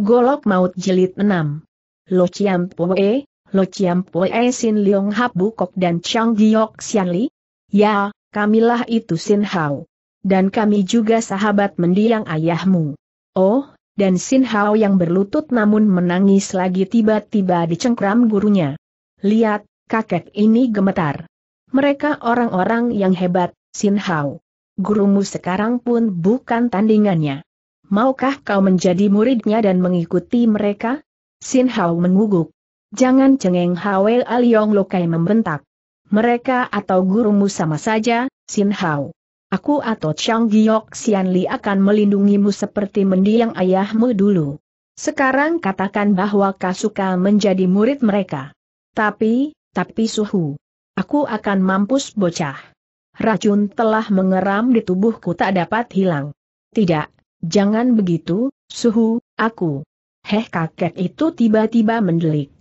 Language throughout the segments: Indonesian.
Golok Maut Jilid 6 Lo Chiam Poe, Lo Chiam Poe Sin Leong Hap Bukok dan Chang Giok Sian Li? Ya, kamilah itu Sin Hao. Dan kami juga sahabat mendiang ayahmu. Oh, dan Sin Hao yang berlutut namun menangis lagi tiba-tiba dicengkram gurunya. Lihat, kakek ini gemetar. Mereka orang-orang yang hebat, Sin Hao. Gurumu sekarang pun bukan tandingannya. Maukah kau menjadi muridnya dan mengikuti mereka? Sin Hao mengguguk. Jangan cengeng Hawel Aliong Lokai membentak. Mereka atau gurumu sama saja, Sin Hao. Aku atau Chang Giok Xian Li akan melindungimu seperti mendiang ayahmu dulu. Sekarang katakan bahwa kau suka menjadi murid mereka. Tapi, tapi suhu. Aku akan mampus bocah. Racun telah mengeram di tubuhku tak dapat hilang. Tidak, Jangan begitu, suhu, aku. Heh kakek itu tiba-tiba mendelik.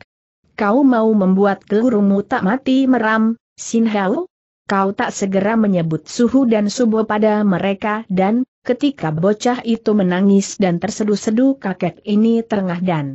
Kau mau membuat gurumu tak mati meram, Sin Hao? Kau tak segera menyebut suhu dan subuh pada mereka dan, ketika bocah itu menangis dan terseduh-seduh kakek ini terengah dan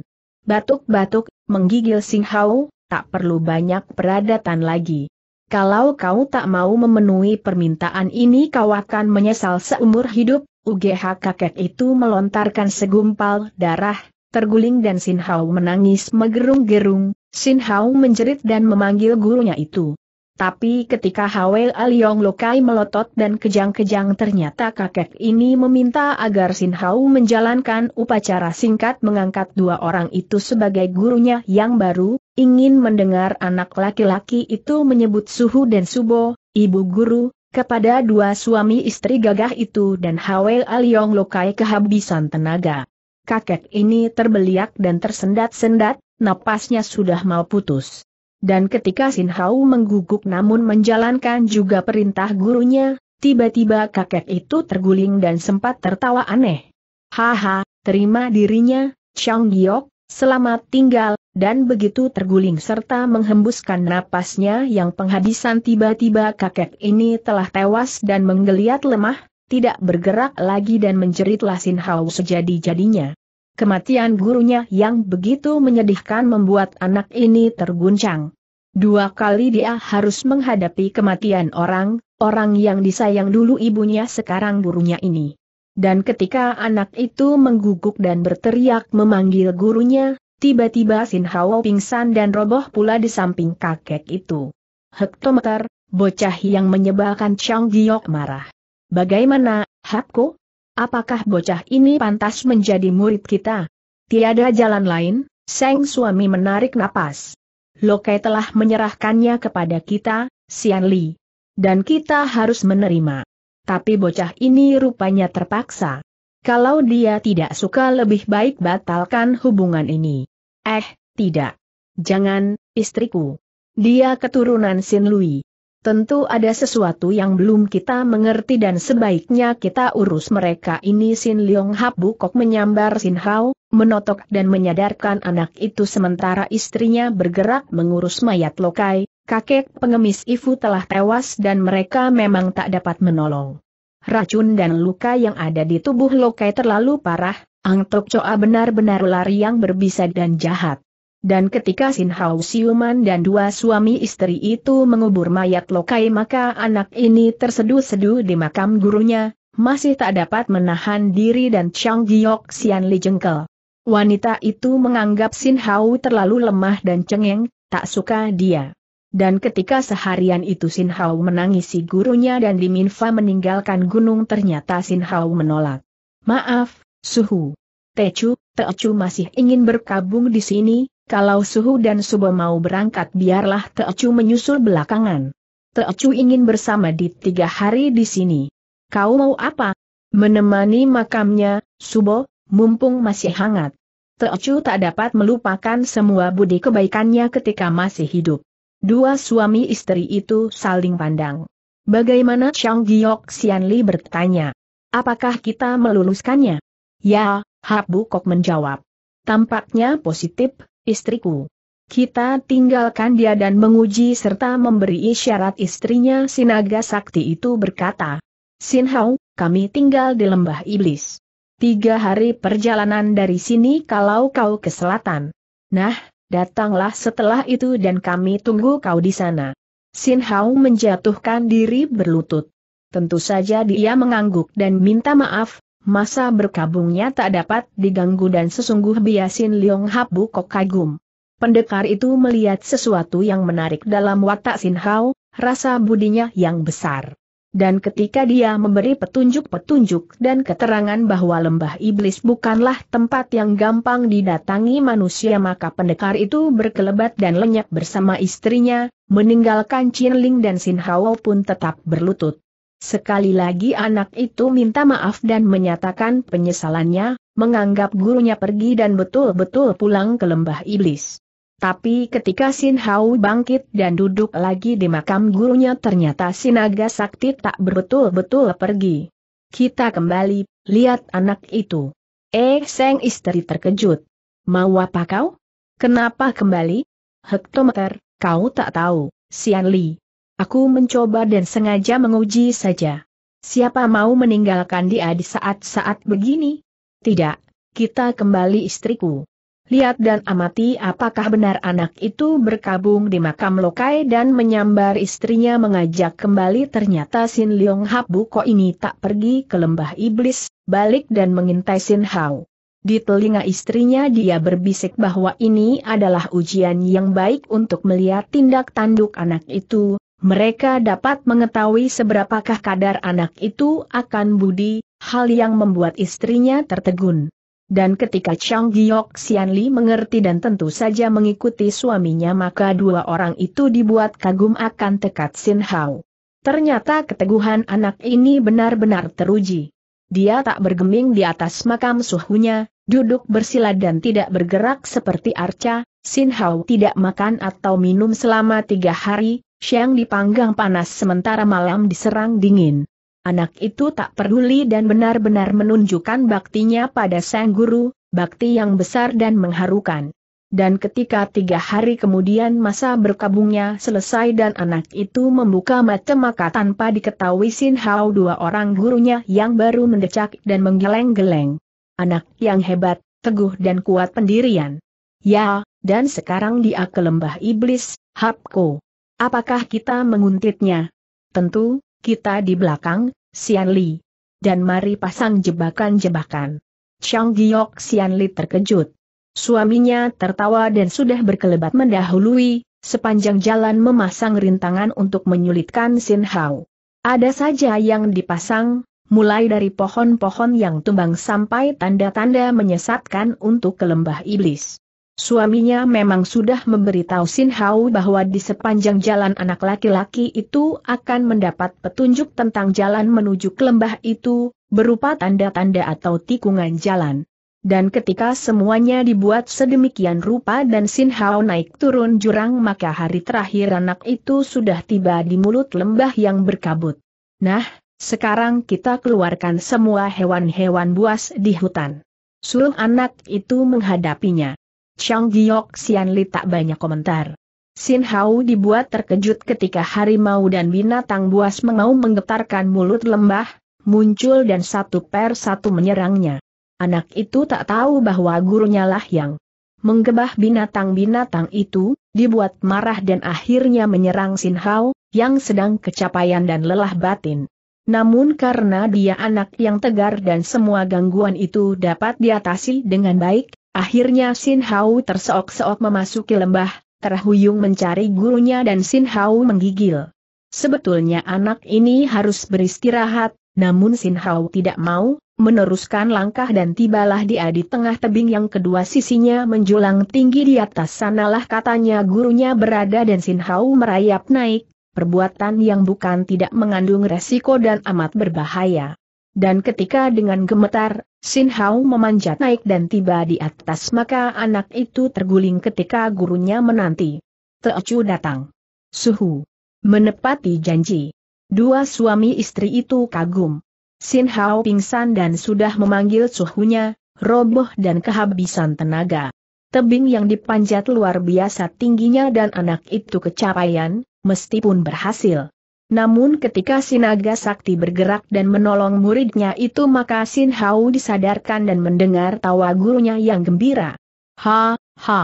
batuk-batuk, menggigil Sing Hao, tak perlu banyak peradatan lagi. Kalau kau tak mau memenuhi permintaan ini kau akan menyesal seumur hidup, UGH kakek itu melontarkan segumpal darah, terguling dan Sin Hao menangis megerung gerung Sin Hao menjerit dan memanggil gurunya itu. Tapi ketika Hawei Aliong Lokai melotot dan kejang-kejang ternyata kakek ini meminta agar Sin Hao menjalankan upacara singkat mengangkat dua orang itu sebagai gurunya yang baru, ingin mendengar anak laki-laki itu menyebut Suhu dan Subo, ibu guru, kepada dua suami istri gagah itu dan Hawel Aliong Lokai kehabisan tenaga. Kakek ini terbeliak dan tersendat-sendat, napasnya sudah mau putus. Dan ketika Sin Hau mengguguk namun menjalankan juga perintah gurunya, tiba-tiba kakek itu terguling dan sempat tertawa aneh. Haha, terima dirinya, Chang Giok, selamat tinggal, dan begitu terguling serta menghembuskan napasnya yang penghabisan tiba-tiba kakek ini telah tewas dan menggeliat lemah, tidak bergerak lagi dan menjeritlah Sin Hao sejadi-jadinya. Kematian gurunya yang begitu menyedihkan membuat anak ini terguncang. Dua kali dia harus menghadapi kematian orang, orang yang disayang dulu ibunya sekarang gurunya ini. Dan ketika anak itu mengguguk dan berteriak memanggil gurunya, Tiba-tiba Sin Hao pingsan dan roboh pula di samping kakek itu. Hektometer, bocah yang menyebalkan Chang Giok marah. Bagaimana, Hapko? Apakah bocah ini pantas menjadi murid kita? Tiada jalan lain, Seng suami menarik napas. Lokai telah menyerahkannya kepada kita, Sian Li. Dan kita harus menerima. Tapi bocah ini rupanya terpaksa. Kalau dia tidak suka lebih baik batalkan hubungan ini. Eh, tidak. Jangan, istriku. Dia keturunan Sin Lui. Tentu ada sesuatu yang belum kita mengerti dan sebaiknya kita urus mereka ini Sin Leong Hap Bukok menyambar Sin Hao, menotok dan menyadarkan anak itu sementara istrinya bergerak mengurus mayat Lokai, kakek pengemis Ifu telah tewas dan mereka memang tak dapat menolong. Racun dan luka yang ada di tubuh Lokai terlalu parah, Ang Tok Choa benar-benar ular yang berbisa dan jahat. Dan ketika Sin Hao Siuman dan dua suami istri itu mengubur mayat Lokai maka anak ini terseduh-seduh di makam gurunya, masih tak dapat menahan diri dan Chang Giok Sian Li jengkel. Wanita itu menganggap Sin Hau terlalu lemah dan cengeng, tak suka dia. Dan ketika seharian itu Sin Hao menangisi gurunya dan diminfa meninggalkan gunung ternyata Sin Hao menolak. Maaf, Suhu. Techu, Techu masih ingin berkabung di sini, kalau Suhu dan Subo mau berangkat biarlah Techu menyusul belakangan. Techu ingin bersama di tiga hari di sini. Kau mau apa? Menemani makamnya, Subo, mumpung masih hangat. Techu tak dapat melupakan semua budi kebaikannya ketika masih hidup. Dua suami istri itu saling pandang. Bagaimana Chang Giok Xianli bertanya. Apakah kita meluluskannya? Ya, Habu Kok menjawab. Tampaknya positif, istriku. Kita tinggalkan dia dan menguji serta memberi isyarat istrinya Sinaga Sakti itu berkata. Sin Hao, kami tinggal di lembah iblis. Tiga hari perjalanan dari sini kalau kau ke selatan. Nah, Datanglah setelah itu dan kami tunggu kau di sana. Sin Hao menjatuhkan diri berlutut. Tentu saja dia mengangguk dan minta maaf, masa berkabungnya tak dapat diganggu dan sesungguh biasin Liong Habu kok kagum. Pendekar itu melihat sesuatu yang menarik dalam watak Sin Hao, rasa budinya yang besar dan ketika dia memberi petunjuk-petunjuk dan keterangan bahwa lembah iblis bukanlah tempat yang gampang didatangi manusia maka pendekar itu berkelebat dan lenyap bersama istrinya, meninggalkan Ling dan Sin Hao pun tetap berlutut. Sekali lagi anak itu minta maaf dan menyatakan penyesalannya, menganggap gurunya pergi dan betul-betul pulang ke lembah iblis. Tapi ketika Sin Hau bangkit dan duduk lagi di makam gurunya ternyata Sinaga Sakti tak betul betul pergi. Kita kembali, lihat anak itu. Eh Seng istri terkejut. Mau apa kau? Kenapa kembali? Hektometer, kau tak tahu, Sian Li. Aku mencoba dan sengaja menguji saja. Siapa mau meninggalkan dia di saat-saat begini? Tidak, kita kembali istriku. Lihat dan amati apakah benar anak itu berkabung di makam Lokai dan menyambar istrinya mengajak kembali ternyata Sin Leong Habuko ini tak pergi ke lembah iblis, balik dan mengintai Sin Hao. Di telinga istrinya dia berbisik bahwa ini adalah ujian yang baik untuk melihat tindak tanduk anak itu, mereka dapat mengetahui seberapakah kadar anak itu akan budi, hal yang membuat istrinya tertegun. Dan ketika Chang Giok Xian mengerti dan tentu saja mengikuti suaminya maka dua orang itu dibuat kagum akan tekad Sin Hao. Ternyata keteguhan anak ini benar-benar teruji. Dia tak bergeming di atas makam suhunya, duduk bersila dan tidak bergerak seperti arca, Sin Hao tidak makan atau minum selama tiga hari, Siang dipanggang panas sementara malam diserang dingin. Anak itu tak peduli dan benar-benar menunjukkan baktinya pada sang guru, bakti yang besar dan mengharukan. Dan ketika tiga hari kemudian masa berkabungnya selesai dan anak itu membuka mata maka tanpa diketahui Sin Hao dua orang gurunya yang baru mendecak dan menggeleng-geleng. Anak yang hebat, teguh dan kuat pendirian. Ya, dan sekarang dia ke lembah iblis, Hapko. Apakah kita menguntitnya? Tentu, kita di belakang, Xian Li. Dan mari pasang jebakan-jebakan. Chang Giok Xian Li terkejut. Suaminya tertawa dan sudah berkelebat mendahului, sepanjang jalan memasang rintangan untuk menyulitkan Sin Hao. Ada saja yang dipasang, mulai dari pohon-pohon yang tumbang sampai tanda-tanda menyesatkan untuk ke lembah iblis. Suaminya memang sudah memberitahu Sin Hao bahwa di sepanjang jalan anak laki-laki itu akan mendapat petunjuk tentang jalan menuju ke lembah itu, berupa tanda-tanda atau tikungan jalan. Dan ketika semuanya dibuat sedemikian rupa dan Sin Hao naik turun jurang maka hari terakhir anak itu sudah tiba di mulut lembah yang berkabut. Nah, sekarang kita keluarkan semua hewan-hewan buas di hutan. Suruh anak itu menghadapinya. Chang Giok Sian Li tak banyak komentar. Sin Hao dibuat terkejut ketika harimau dan binatang buas mengau menggetarkan mulut lembah, muncul dan satu per satu menyerangnya. Anak itu tak tahu bahwa gurunya lah yang menggebah binatang-binatang itu, dibuat marah dan akhirnya menyerang Sin Hao, yang sedang kecapaian dan lelah batin. Namun karena dia anak yang tegar dan semua gangguan itu dapat diatasi dengan baik, Akhirnya Sin Hao terseok-seok memasuki lembah, terhuyung mencari gurunya dan Sin Hao menggigil. Sebetulnya anak ini harus beristirahat, namun Sin Hao tidak mau, meneruskan langkah dan tibalah dia di tengah tebing yang kedua sisinya menjulang tinggi di atas sanalah katanya gurunya berada dan Sin Hao merayap naik, perbuatan yang bukan tidak mengandung resiko dan amat berbahaya. Dan ketika dengan gemetar, Sin Hao memanjat naik dan tiba di atas maka anak itu terguling ketika gurunya menanti. Teocu datang. Suhu. Menepati janji. Dua suami istri itu kagum. Sin Hao pingsan dan sudah memanggil suhunya, roboh dan kehabisan tenaga. Tebing yang dipanjat luar biasa tingginya dan anak itu kecapaian, meskipun berhasil. Namun ketika Sinaga Sakti bergerak dan menolong muridnya itu maka Sin Hao disadarkan dan mendengar tawa gurunya yang gembira. Ha, ha.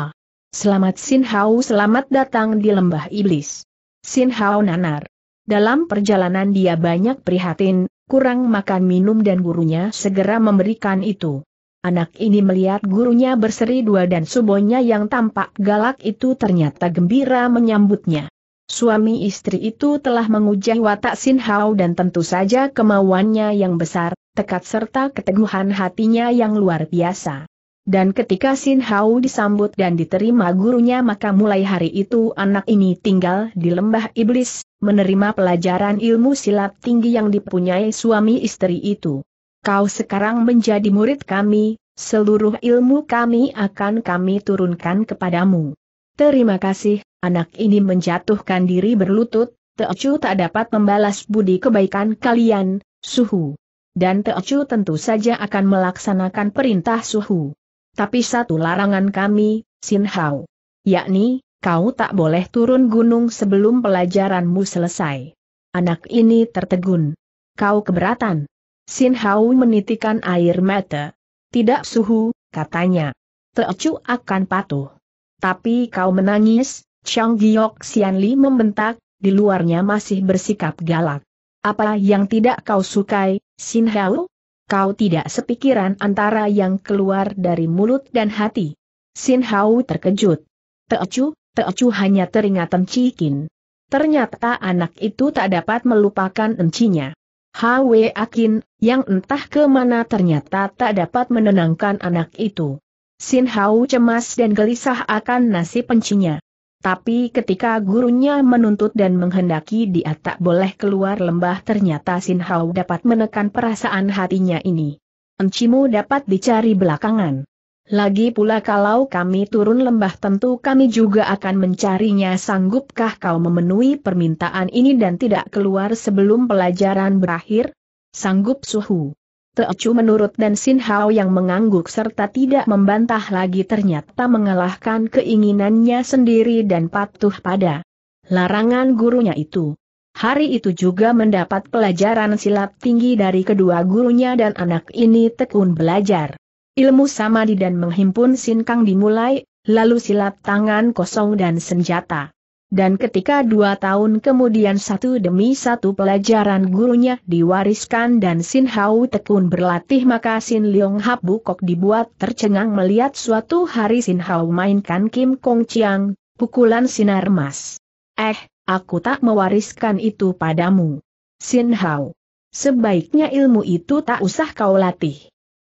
Selamat Sin Hao selamat datang di lembah iblis. Sin Hao nanar. Dalam perjalanan dia banyak prihatin, kurang makan minum dan gurunya segera memberikan itu. Anak ini melihat gurunya berseri dua dan subonya yang tampak galak itu ternyata gembira menyambutnya. Suami istri itu telah menguji watak Sin Hao dan tentu saja kemauannya yang besar, tekad serta keteguhan hatinya yang luar biasa. Dan ketika Sin Hao disambut dan diterima gurunya maka mulai hari itu anak ini tinggal di lembah iblis, menerima pelajaran ilmu silat tinggi yang dipunyai suami istri itu. Kau sekarang menjadi murid kami, seluruh ilmu kami akan kami turunkan kepadamu. Terima kasih, Anak ini menjatuhkan diri berlutut, Teocu tak dapat membalas budi kebaikan kalian, Suhu. Dan Teocu tentu saja akan melaksanakan perintah Suhu. Tapi satu larangan kami, Sin Hao. Yakni, kau tak boleh turun gunung sebelum pelajaranmu selesai. Anak ini tertegun. Kau keberatan. Sin Hao menitikan air mata. Tidak Suhu, katanya. Teocu akan patuh. Tapi kau menangis, Chang Giok Xianli membentak, di luarnya masih bersikap galak. Apa yang tidak kau sukai, Sin Hao? Kau tidak sepikiran antara yang keluar dari mulut dan hati. Sin Hao terkejut. Teocu, Teocu hanya teringat Encikin. Ternyata anak itu tak dapat melupakan encinya. Hwe Akin, yang entah kemana ternyata tak dapat menenangkan anak itu. Sin Hao cemas dan gelisah akan nasib pencinya. Tapi ketika gurunya menuntut dan menghendaki dia tak boleh keluar lembah ternyata Sin Hao dapat menekan perasaan hatinya ini. Encimu dapat dicari belakangan. Lagi pula kalau kami turun lembah tentu kami juga akan mencarinya sanggupkah kau memenuhi permintaan ini dan tidak keluar sebelum pelajaran berakhir? Sanggup suhu. Teocu menurut Dan Sin Hao yang mengangguk serta tidak membantah lagi ternyata mengalahkan keinginannya sendiri dan patuh pada larangan gurunya itu. Hari itu juga mendapat pelajaran silat tinggi dari kedua gurunya dan anak ini tekun belajar. Ilmu samadi dan menghimpun Sin Kang dimulai, lalu silat tangan kosong dan senjata. Dan ketika dua tahun kemudian satu demi satu pelajaran gurunya diwariskan dan Sin Hao tekun berlatih maka Sin Leong Hap Bukok dibuat tercengang melihat suatu hari Sin Hao mainkan Kim Kong Chiang, pukulan sinar emas. Eh, aku tak mewariskan itu padamu. Sin Hao. Sebaiknya ilmu itu tak usah kau latih.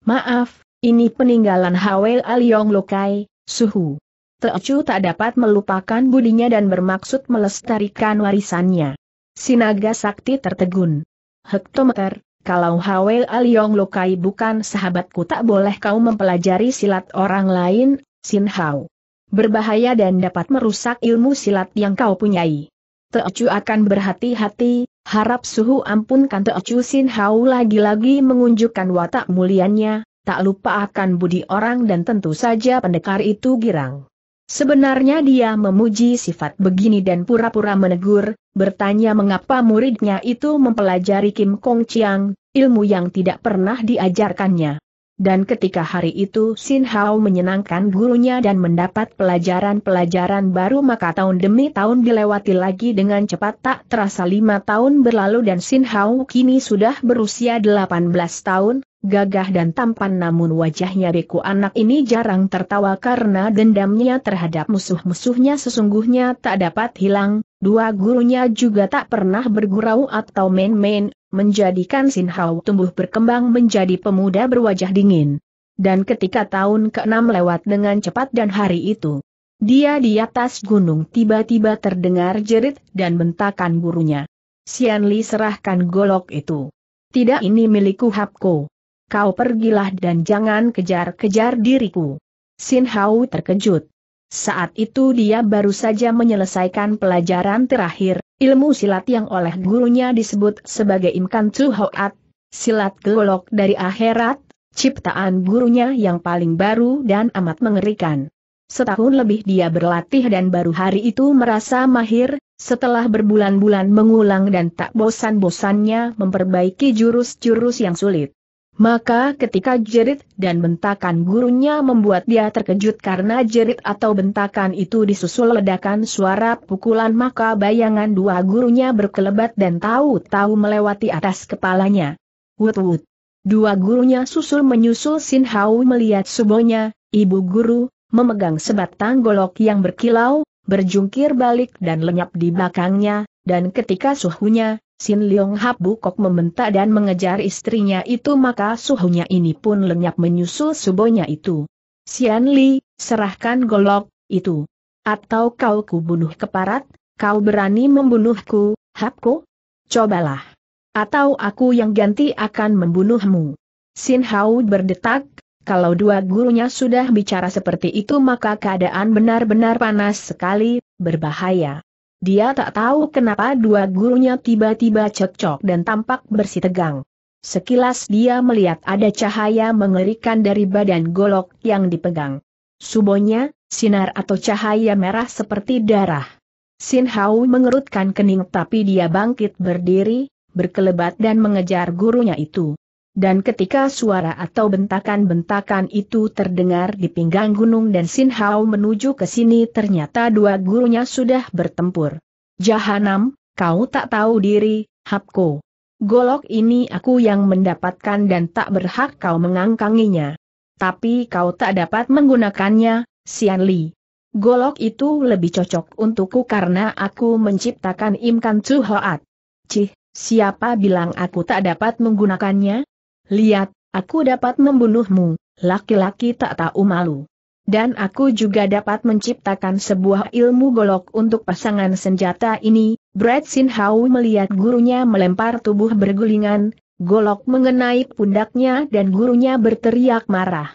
Maaf, ini peninggalan Hawel Aliong Lokai, Suhu. Teocu tak dapat melupakan budinya dan bermaksud melestarikan warisannya. Sinaga sakti tertegun. Hektometer, kalau Hwel Aliong Lokai bukan sahabatku tak boleh kau mempelajari silat orang lain, Sin hau Berbahaya dan dapat merusak ilmu silat yang kau punyai. Teocu akan berhati-hati, harap suhu ampunkan Teocu Sin hau lagi-lagi mengunjukkan watak mulianya, tak lupa akan budi orang dan tentu saja pendekar itu girang. Sebenarnya dia memuji sifat begini dan pura-pura menegur, bertanya mengapa muridnya itu mempelajari Kim Kong Chiang, ilmu yang tidak pernah diajarkannya. Dan ketika hari itu Sin Hao menyenangkan gurunya dan mendapat pelajaran-pelajaran baru maka tahun demi tahun dilewati lagi dengan cepat tak terasa lima tahun berlalu dan Sin Hao kini sudah berusia 18 tahun, gagah dan tampan namun wajahnya beku anak ini jarang tertawa karena dendamnya terhadap musuh-musuhnya sesungguhnya tak dapat hilang, dua gurunya juga tak pernah bergurau atau main-main, menjadikan Sin Hao tumbuh berkembang menjadi pemuda berwajah dingin. Dan ketika tahun ke-6 lewat dengan cepat dan hari itu, dia di atas gunung tiba-tiba terdengar jerit dan bentakan gurunya. Sian Li serahkan golok itu. Tidak ini milikku Hapko kau pergilah dan jangan kejar-kejar diriku. Sin Hau terkejut. Saat itu dia baru saja menyelesaikan pelajaran terakhir, ilmu silat yang oleh gurunya disebut sebagai Imkan Tsu Hoat, silat golok dari akhirat, ciptaan gurunya yang paling baru dan amat mengerikan. Setahun lebih dia berlatih dan baru hari itu merasa mahir, setelah berbulan-bulan mengulang dan tak bosan-bosannya memperbaiki jurus-jurus yang sulit. Maka ketika jerit dan bentakan gurunya membuat dia terkejut karena jerit atau bentakan itu disusul ledakan suara pukulan maka bayangan dua gurunya berkelebat dan tahu-tahu melewati atas kepalanya. Wut-wut. Dua gurunya susul menyusul Sin Hau melihat subonya, ibu guru, memegang sebatang golok yang berkilau, berjungkir balik dan lenyap di belakangnya, dan ketika suhunya, Sin Leong Hap Bukok membentak dan mengejar istrinya itu maka suhunya ini pun lenyap menyusul subonya itu. Sian Li, serahkan golok, itu. Atau kau kubunuh keparat, kau berani membunuhku, Hapko? Cobalah. Atau aku yang ganti akan membunuhmu. Sin Hao berdetak, kalau dua gurunya sudah bicara seperti itu maka keadaan benar-benar panas sekali, berbahaya. Dia tak tahu kenapa dua gurunya tiba-tiba cekcok dan tampak bersih tegang. Sekilas dia melihat ada cahaya mengerikan dari badan golok yang dipegang. Subonya, sinar atau cahaya merah seperti darah. Sin Hao mengerutkan kening tapi dia bangkit berdiri, berkelebat dan mengejar gurunya itu. Dan ketika suara atau bentakan-bentakan itu terdengar di pinggang gunung dan Sin Hao menuju ke sini ternyata dua gurunya sudah bertempur. Jahanam, kau tak tahu diri, Hapko. Golok ini aku yang mendapatkan dan tak berhak kau mengangkanginya. Tapi kau tak dapat menggunakannya, Sian Li. Golok itu lebih cocok untukku karena aku menciptakan imkan Hoat. Cih, siapa bilang aku tak dapat menggunakannya? Lihat, aku dapat membunuhmu, laki-laki tak tahu malu. Dan aku juga dapat menciptakan sebuah ilmu golok untuk pasangan senjata ini. Brad Sinhau melihat gurunya melempar tubuh bergulingan, golok mengenai pundaknya dan gurunya berteriak marah.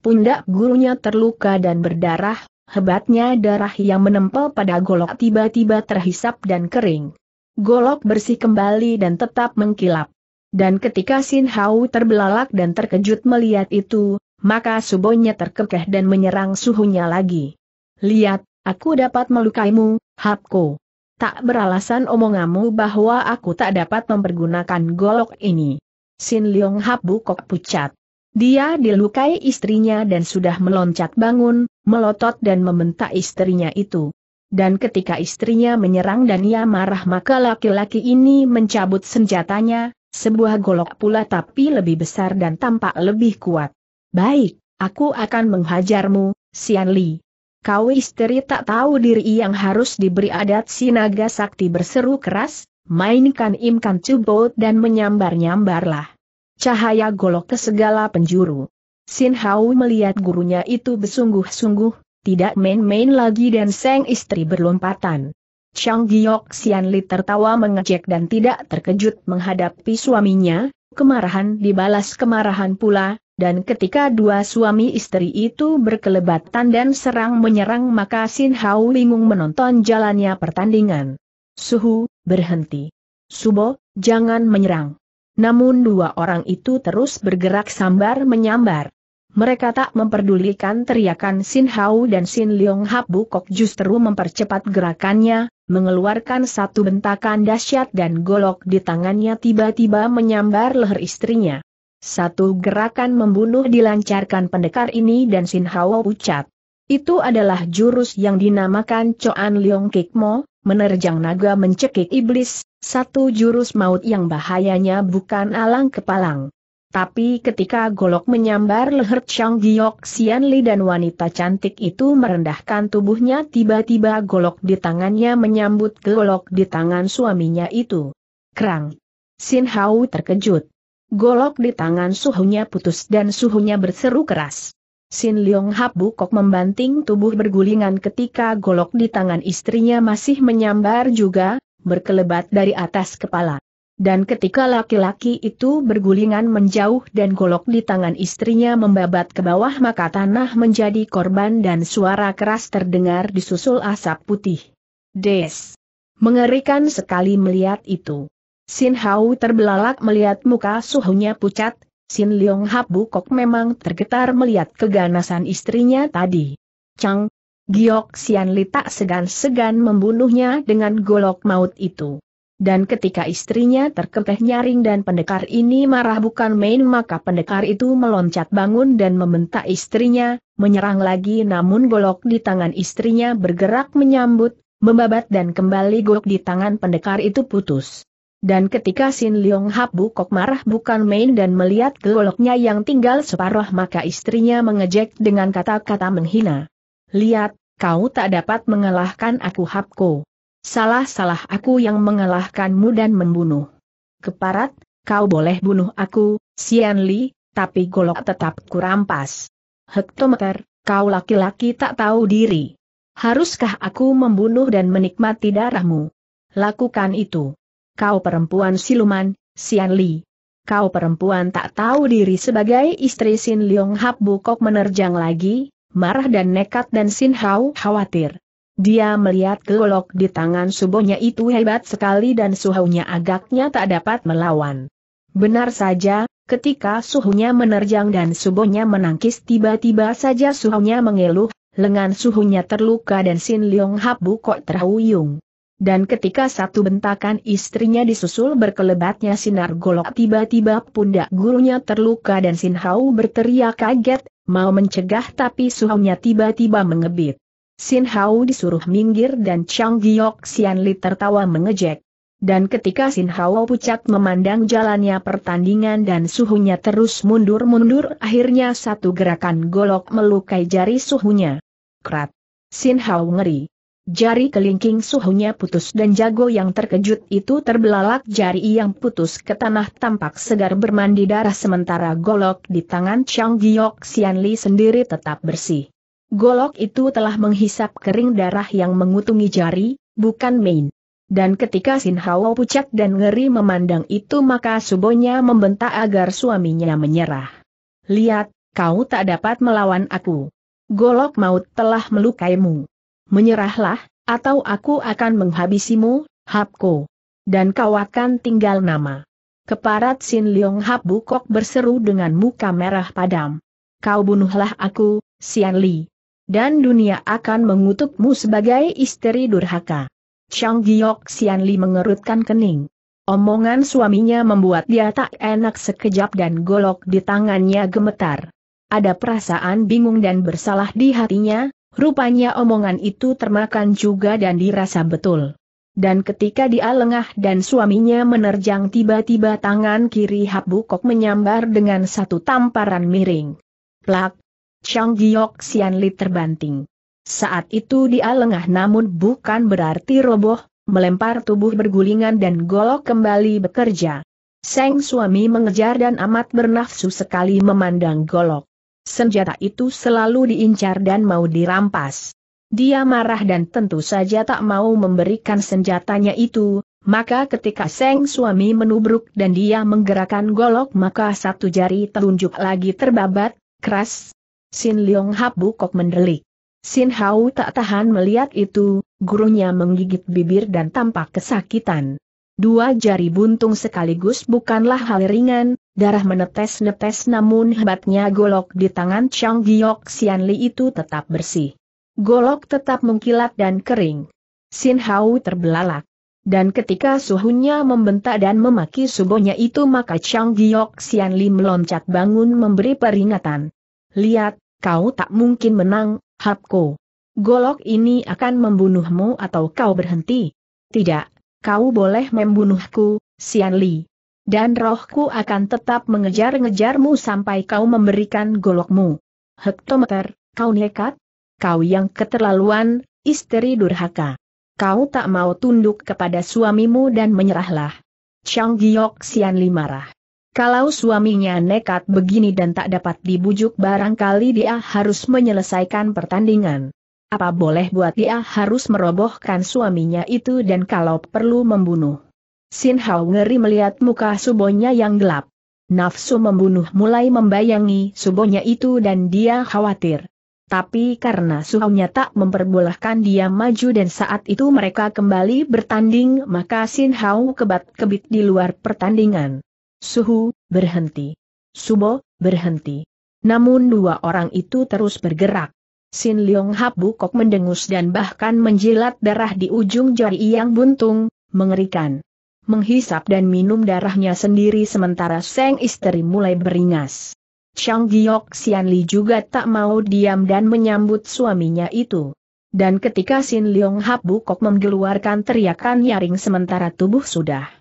Pundak gurunya terluka dan berdarah, hebatnya darah yang menempel pada golok tiba-tiba terhisap dan kering. Golok bersih kembali dan tetap mengkilap. Dan ketika Sin Hau terbelalak dan terkejut melihat itu, maka subonya terkekeh dan menyerang suhunya lagi. Lihat, aku dapat melukaimu, Hapko. Tak beralasan omongamu bahwa aku tak dapat mempergunakan golok ini. Sin Leong Hap bukok pucat. Dia dilukai istrinya dan sudah meloncat bangun, melotot dan membentak istrinya itu. Dan ketika istrinya menyerang dan ia marah maka laki-laki ini mencabut senjatanya, sebuah golok pula tapi lebih besar dan tampak lebih kuat. Baik, aku akan menghajarmu, Sian Li. Kau istri tak tahu diri yang harus diberi adat sinaga sakti berseru keras, mainkan imkan cubot dan menyambar-nyambarlah. Cahaya golok ke segala penjuru. Sin Hao melihat gurunya itu bersungguh sungguh tidak main-main lagi dan sang istri berlompatan. Chang Giok Sian tertawa mengejek dan tidak terkejut menghadapi suaminya, kemarahan dibalas kemarahan pula, dan ketika dua suami istri itu berkelebatan dan serang menyerang maka Sin Hao lingung menonton jalannya pertandingan. Suhu, berhenti. Subo, jangan menyerang. Namun dua orang itu terus bergerak sambar menyambar. Mereka tak memperdulikan teriakan Sin Hao dan Sin Leong Hap Bukok justru mempercepat gerakannya, mengeluarkan satu bentakan dahsyat dan golok di tangannya tiba-tiba menyambar leher istrinya. Satu gerakan membunuh dilancarkan pendekar ini dan Sin Hao pucat. Itu adalah jurus yang dinamakan Choan Leong Kikmo, menerjang naga mencekik iblis, satu jurus maut yang bahayanya bukan alang kepalang. Tapi ketika golok menyambar leher Chang Giok Xian Li dan wanita cantik itu merendahkan tubuhnya tiba-tiba golok di tangannya menyambut golok di tangan suaminya itu. Krang. Xin Hao terkejut. Golok di tangan suhunya putus dan suhunya berseru keras. Xin Liong Hap Bukok membanting tubuh bergulingan ketika golok di tangan istrinya masih menyambar juga, berkelebat dari atas kepala. Dan ketika laki-laki itu bergulingan menjauh dan golok di tangan istrinya membabat ke bawah maka tanah menjadi korban dan suara keras terdengar disusul asap putih. Des. Mengerikan sekali melihat itu. Sin Hao terbelalak melihat muka suhunya pucat, Sin Leong Hap Bukok memang tergetar melihat keganasan istrinya tadi. Chang, Giok Sian Li tak segan-segan membunuhnya dengan golok maut itu. Dan ketika istrinya terkempeh nyaring dan pendekar ini marah bukan main maka pendekar itu meloncat bangun dan membentak istrinya, menyerang lagi namun golok di tangan istrinya bergerak menyambut, membabat dan kembali golok di tangan pendekar itu putus. Dan ketika Sin Leong Hap Bukok marah bukan main dan melihat goloknya yang tinggal separuh maka istrinya mengejek dengan kata-kata menghina. Lihat, kau tak dapat mengalahkan aku Hapko salah-salah aku yang mengalahkanmu dan membunuh. Keparat, kau boleh bunuh aku, Sian Li, tapi golok tetap kurampas. Hektometer, kau laki-laki tak tahu diri. Haruskah aku membunuh dan menikmati darahmu? Lakukan itu. Kau perempuan siluman, Sian Li. Kau perempuan tak tahu diri sebagai istri Sin Leong Hap Bukok menerjang lagi, marah dan nekat dan Sin Hao khawatir. Dia melihat golok di tangan Subonya itu hebat sekali dan suhunya agaknya tak dapat melawan. Benar saja, ketika suhunya menerjang dan Subonya menangkis tiba-tiba saja suhunya mengeluh, lengan suhunya terluka dan Sin Leong Habu kok terhuyung. Dan ketika satu bentakan istrinya disusul berkelebatnya sinar golok tiba-tiba pundak gurunya terluka dan Sin Hau berteriak kaget, mau mencegah tapi suhunya tiba-tiba mengebit. Sin Hao disuruh minggir dan Chang Giok Xian Li tertawa mengejek. Dan ketika Sin Hao pucat memandang jalannya pertandingan dan suhunya terus mundur-mundur akhirnya satu gerakan golok melukai jari suhunya. Krat. Sin Hao ngeri. Jari kelingking suhunya putus dan jago yang terkejut itu terbelalak jari yang putus ke tanah tampak segar bermandi darah sementara golok di tangan Chang Giok Xian Li sendiri tetap bersih. Golok itu telah menghisap kering darah yang mengutungi jari, bukan main. Dan ketika Sin Hao pucat dan ngeri memandang itu maka subonya membentak agar suaminya menyerah. Lihat, kau tak dapat melawan aku. Golok maut telah melukaimu. Menyerahlah, atau aku akan menghabisimu, Hapko. Dan kau akan tinggal nama. Keparat Sin Leong Hap Bukok berseru dengan muka merah padam. Kau bunuhlah aku, Sian Li dan dunia akan mengutukmu sebagai istri durhaka. Chang Giok Xian Li mengerutkan kening. Omongan suaminya membuat dia tak enak sekejap dan golok di tangannya gemetar. Ada perasaan bingung dan bersalah di hatinya, rupanya omongan itu termakan juga dan dirasa betul. Dan ketika dia lengah dan suaminya menerjang tiba-tiba tangan kiri Habukok menyambar dengan satu tamparan miring. Plak, Chang Giok Sian Li terbanting. Saat itu dia lengah namun bukan berarti roboh, melempar tubuh bergulingan dan golok kembali bekerja. Seng suami mengejar dan amat bernafsu sekali memandang golok. Senjata itu selalu diincar dan mau dirampas. Dia marah dan tentu saja tak mau memberikan senjatanya itu, maka ketika Seng suami menubruk dan dia menggerakkan golok maka satu jari telunjuk lagi terbabat, keras, Sin Leong Hap Bukok mendelik. Sin Hau tak tahan melihat itu, gurunya menggigit bibir dan tampak kesakitan. Dua jari buntung sekaligus bukanlah hal ringan, darah menetes-netes namun hebatnya golok di tangan Chang Giok Xian Li itu tetap bersih. Golok tetap mengkilat dan kering. Sin Hau terbelalak. Dan ketika suhunya membentak dan memaki subonya itu maka Chang Giok Xian Li meloncat bangun memberi peringatan. Lihat, kau tak mungkin menang, Hapko. Golok ini akan membunuhmu atau kau berhenti. Tidak, kau boleh membunuhku, Sian Li. Dan rohku akan tetap mengejar-ngejarmu sampai kau memberikan golokmu. Hektometer, kau nekat? Kau yang keterlaluan, istri durhaka. Kau tak mau tunduk kepada suamimu dan menyerahlah. Chang Giok Sian Li marah. Kalau suaminya nekat begini dan tak dapat dibujuk barangkali dia harus menyelesaikan pertandingan. Apa boleh buat dia harus merobohkan suaminya itu dan kalau perlu membunuh. Sin Hao ngeri melihat muka subonya yang gelap. Nafsu membunuh mulai membayangi subonya itu dan dia khawatir. Tapi karena suhaunya tak memperbolehkan dia maju dan saat itu mereka kembali bertanding maka Sin Hao kebat-kebit di luar pertandingan. Suhu, berhenti. Subo, berhenti. Namun dua orang itu terus bergerak. Sin Leong Hap Bukok mendengus dan bahkan menjilat darah di ujung jari yang buntung, mengerikan. Menghisap dan minum darahnya sendiri sementara Seng istri mulai beringas. Chang Giok Sian Li juga tak mau diam dan menyambut suaminya itu. Dan ketika Sin Leong Hap Bukok mengeluarkan teriakan nyaring sementara tubuh sudah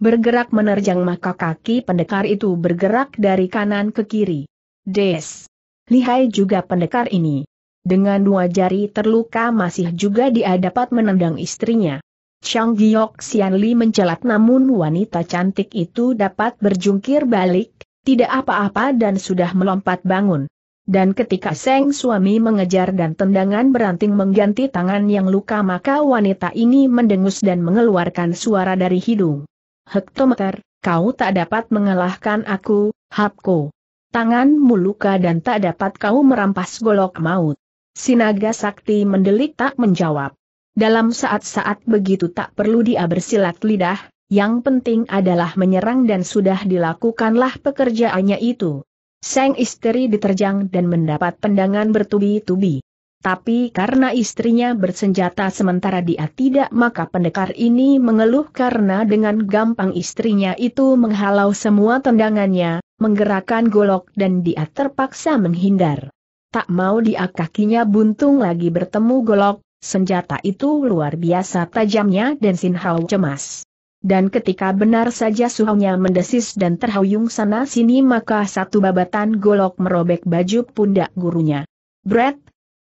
Bergerak menerjang maka kaki pendekar itu bergerak dari kanan ke kiri. Des! Lihai juga pendekar ini. Dengan dua jari terluka masih juga dia dapat menendang istrinya. Chang Giok Xian Li mencelat namun wanita cantik itu dapat berjungkir balik, tidak apa-apa dan sudah melompat bangun. Dan ketika Seng suami mengejar dan tendangan beranting mengganti tangan yang luka maka wanita ini mendengus dan mengeluarkan suara dari hidung. Hektometer, kau tak dapat mengalahkan aku, Hapko. Tanganmu luka dan tak dapat kau merampas golok maut. Sinaga sakti mendelik tak menjawab. Dalam saat-saat begitu tak perlu dia bersilat lidah, yang penting adalah menyerang dan sudah dilakukanlah pekerjaannya itu. Sang istri diterjang dan mendapat pendangan bertubi-tubi. Tapi karena istrinya bersenjata sementara dia tidak maka pendekar ini mengeluh karena dengan gampang istrinya itu menghalau semua tendangannya, menggerakkan golok dan dia terpaksa menghindar. Tak mau dia kakinya buntung lagi bertemu golok, senjata itu luar biasa tajamnya dan Sin Hao cemas. Dan ketika benar saja suhunya mendesis dan terhuyung sana sini maka satu babatan golok merobek baju pundak gurunya. Brett,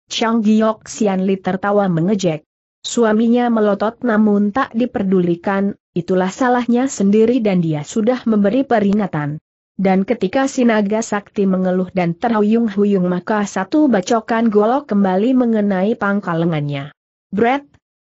Chang Giok Xianli tertawa mengejek. Suaminya melotot namun tak diperdulikan, itulah salahnya sendiri dan dia sudah memberi peringatan. Dan ketika Sinaga Sakti mengeluh dan terhuyung-huyung maka satu bacokan golok kembali mengenai pangkal lengannya. Brett!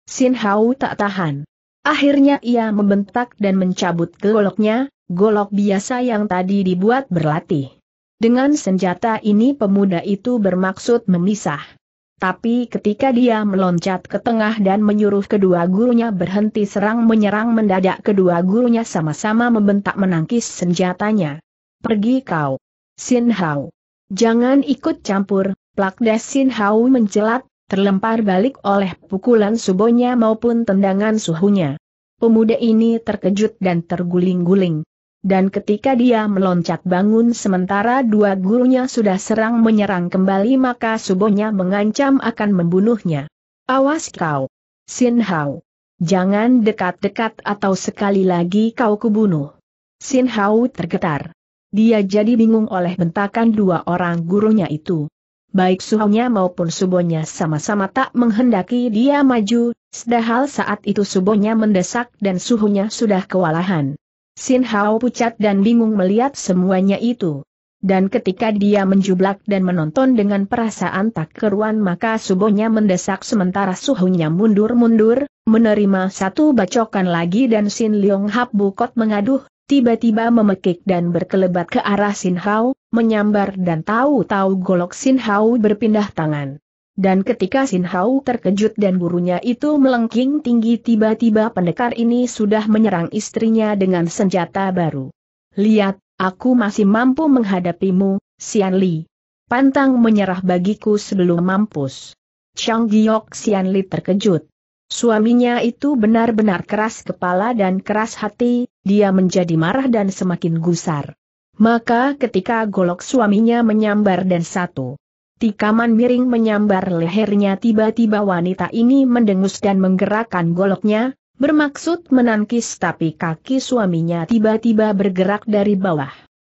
Sin Hau tak tahan. Akhirnya ia membentak dan mencabut goloknya, golok biasa yang tadi dibuat berlatih. Dengan senjata ini pemuda itu bermaksud memisah. Tapi ketika dia meloncat ke tengah dan menyuruh kedua gurunya berhenti serang menyerang mendadak kedua gurunya sama-sama membentak menangkis senjatanya. Pergi kau. Sin Hao. Jangan ikut campur, Plakdes Sin Hao mencelat, terlempar balik oleh pukulan subonya maupun tendangan suhunya. Pemuda ini terkejut dan terguling-guling dan ketika dia meloncat bangun sementara dua gurunya sudah serang menyerang kembali maka subonya mengancam akan membunuhnya. Awas kau! Sin Hao! Jangan dekat-dekat atau sekali lagi kau kubunuh. Sin Hao tergetar. Dia jadi bingung oleh bentakan dua orang gurunya itu. Baik suhunya maupun subonya sama-sama tak menghendaki dia maju, sedahal saat itu subonya mendesak dan suhunya sudah kewalahan. Sin Hao pucat dan bingung melihat semuanya itu. Dan ketika dia menjublak dan menonton dengan perasaan tak keruan maka subuhnya mendesak sementara suhunya mundur-mundur, menerima satu bacokan lagi dan Sin Leong Hap Bukot mengaduh, tiba-tiba memekik dan berkelebat ke arah Sin Hao, menyambar dan tahu-tahu golok Sin Hao berpindah tangan. Dan ketika Sin Hao terkejut dan burunya itu melengking tinggi tiba-tiba pendekar ini sudah menyerang istrinya dengan senjata baru. Lihat, aku masih mampu menghadapimu, Xian Li. Pantang menyerah bagiku sebelum mampus. Chang Giok Xian Li terkejut. Suaminya itu benar-benar keras kepala dan keras hati, dia menjadi marah dan semakin gusar. Maka ketika golok suaminya menyambar dan satu Tikaman miring menyambar lehernya tiba-tiba wanita ini mendengus dan menggerakkan goloknya, bermaksud menangkis tapi kaki suaminya tiba-tiba bergerak dari bawah.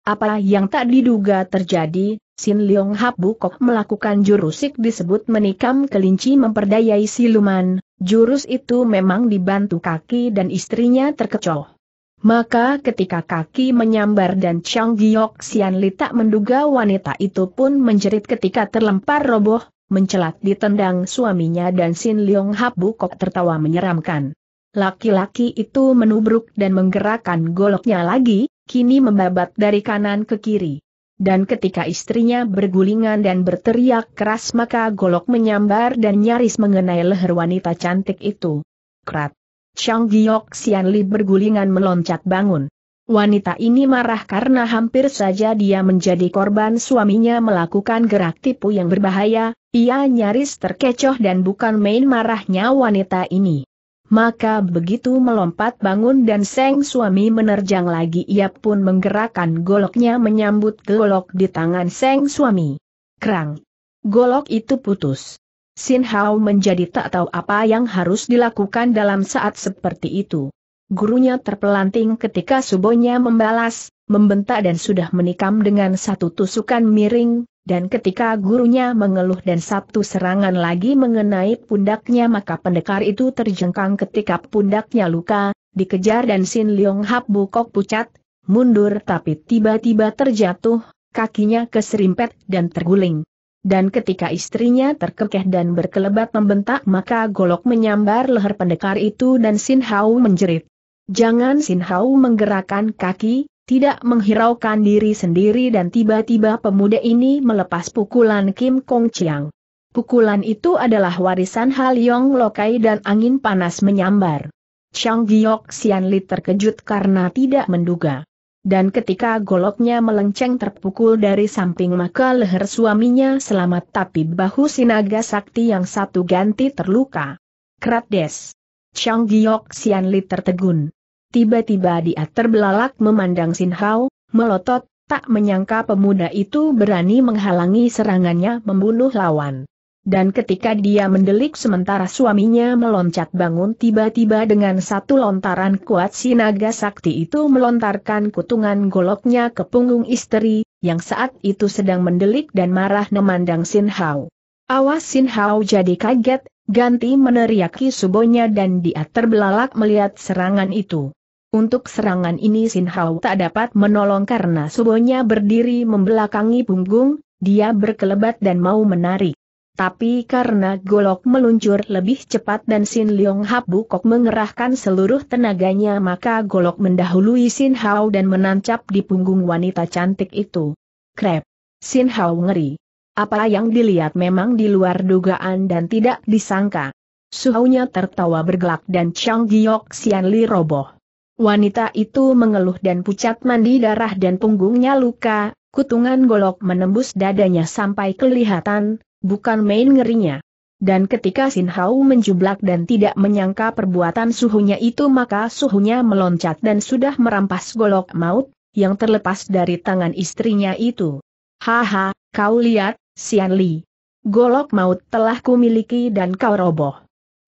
Apa yang tak diduga terjadi, Sin Leong Hap Bukok melakukan jurusik disebut menikam kelinci memperdayai siluman, jurus itu memang dibantu kaki dan istrinya terkecoh. Maka ketika kaki menyambar dan Chang Giok Sian Li tak menduga wanita itu pun menjerit ketika terlempar roboh, mencelat ditendang suaminya dan Sin Leong Hap Bukok tertawa menyeramkan. Laki-laki itu menubruk dan menggerakkan goloknya lagi, kini membabat dari kanan ke kiri. Dan ketika istrinya bergulingan dan berteriak keras maka golok menyambar dan nyaris mengenai leher wanita cantik itu. Krat. Chang Giok Xianli bergulingan meloncat bangun. Wanita ini marah karena hampir saja dia menjadi korban suaminya melakukan gerak tipu yang berbahaya, ia nyaris terkecoh dan bukan main marahnya wanita ini. Maka begitu melompat bangun dan seng suami menerjang lagi ia pun menggerakkan goloknya menyambut golok di tangan seng suami. Kerang. Golok itu putus. Sin Hao menjadi tak tahu apa yang harus dilakukan dalam saat seperti itu. Gurunya terpelanting ketika subonya membalas, membentak dan sudah menikam dengan satu tusukan miring, dan ketika gurunya mengeluh dan satu serangan lagi mengenai pundaknya maka pendekar itu terjengkang ketika pundaknya luka, dikejar dan Sin Leong Hap bukok pucat, mundur tapi tiba-tiba terjatuh, kakinya keserimpet dan terguling. Dan ketika istrinya terkekeh dan berkelebat membentak maka golok menyambar leher pendekar itu dan Sin Hao menjerit. Jangan Sin Hao menggerakkan kaki, tidak menghiraukan diri sendiri dan tiba-tiba pemuda ini melepas pukulan Kim Kong Chiang. Pukulan itu adalah warisan Halyong Lokai dan angin panas menyambar. Chang Giok Li terkejut karena tidak menduga dan ketika goloknya melenceng terpukul dari samping maka leher suaminya selamat tapi bahu sinaga sakti yang satu ganti terluka. Kratdes. Chang Giok Sian Li tertegun. Tiba-tiba dia terbelalak memandang Sin Hao, melotot, tak menyangka pemuda itu berani menghalangi serangannya membunuh lawan dan ketika dia mendelik sementara suaminya meloncat bangun tiba-tiba dengan satu lontaran kuat sinaga sakti itu melontarkan kutungan goloknya ke punggung istri, yang saat itu sedang mendelik dan marah memandang Sin Hao. Awas Sin Hao jadi kaget, ganti meneriaki subonya dan dia terbelalak melihat serangan itu. Untuk serangan ini Sin Hao tak dapat menolong karena subonya berdiri membelakangi punggung, dia berkelebat dan mau menarik. Tapi karena golok meluncur lebih cepat dan Sin Leong Hap Bukok mengerahkan seluruh tenaganya maka golok mendahului Sin Hao dan menancap di punggung wanita cantik itu. Krep. Sin Hao ngeri. Apa yang dilihat memang di luar dugaan dan tidak disangka. Suhaunya tertawa bergelak dan Chang Giok Xian Li roboh. Wanita itu mengeluh dan pucat mandi darah dan punggungnya luka, kutungan golok menembus dadanya sampai kelihatan, bukan main ngerinya. Dan ketika Sin Hau menjublak dan tidak menyangka perbuatan suhunya itu maka suhunya meloncat dan sudah merampas golok maut, yang terlepas dari tangan istrinya itu. Haha, kau lihat, Sian Li. Golok maut telah kumiliki dan kau roboh.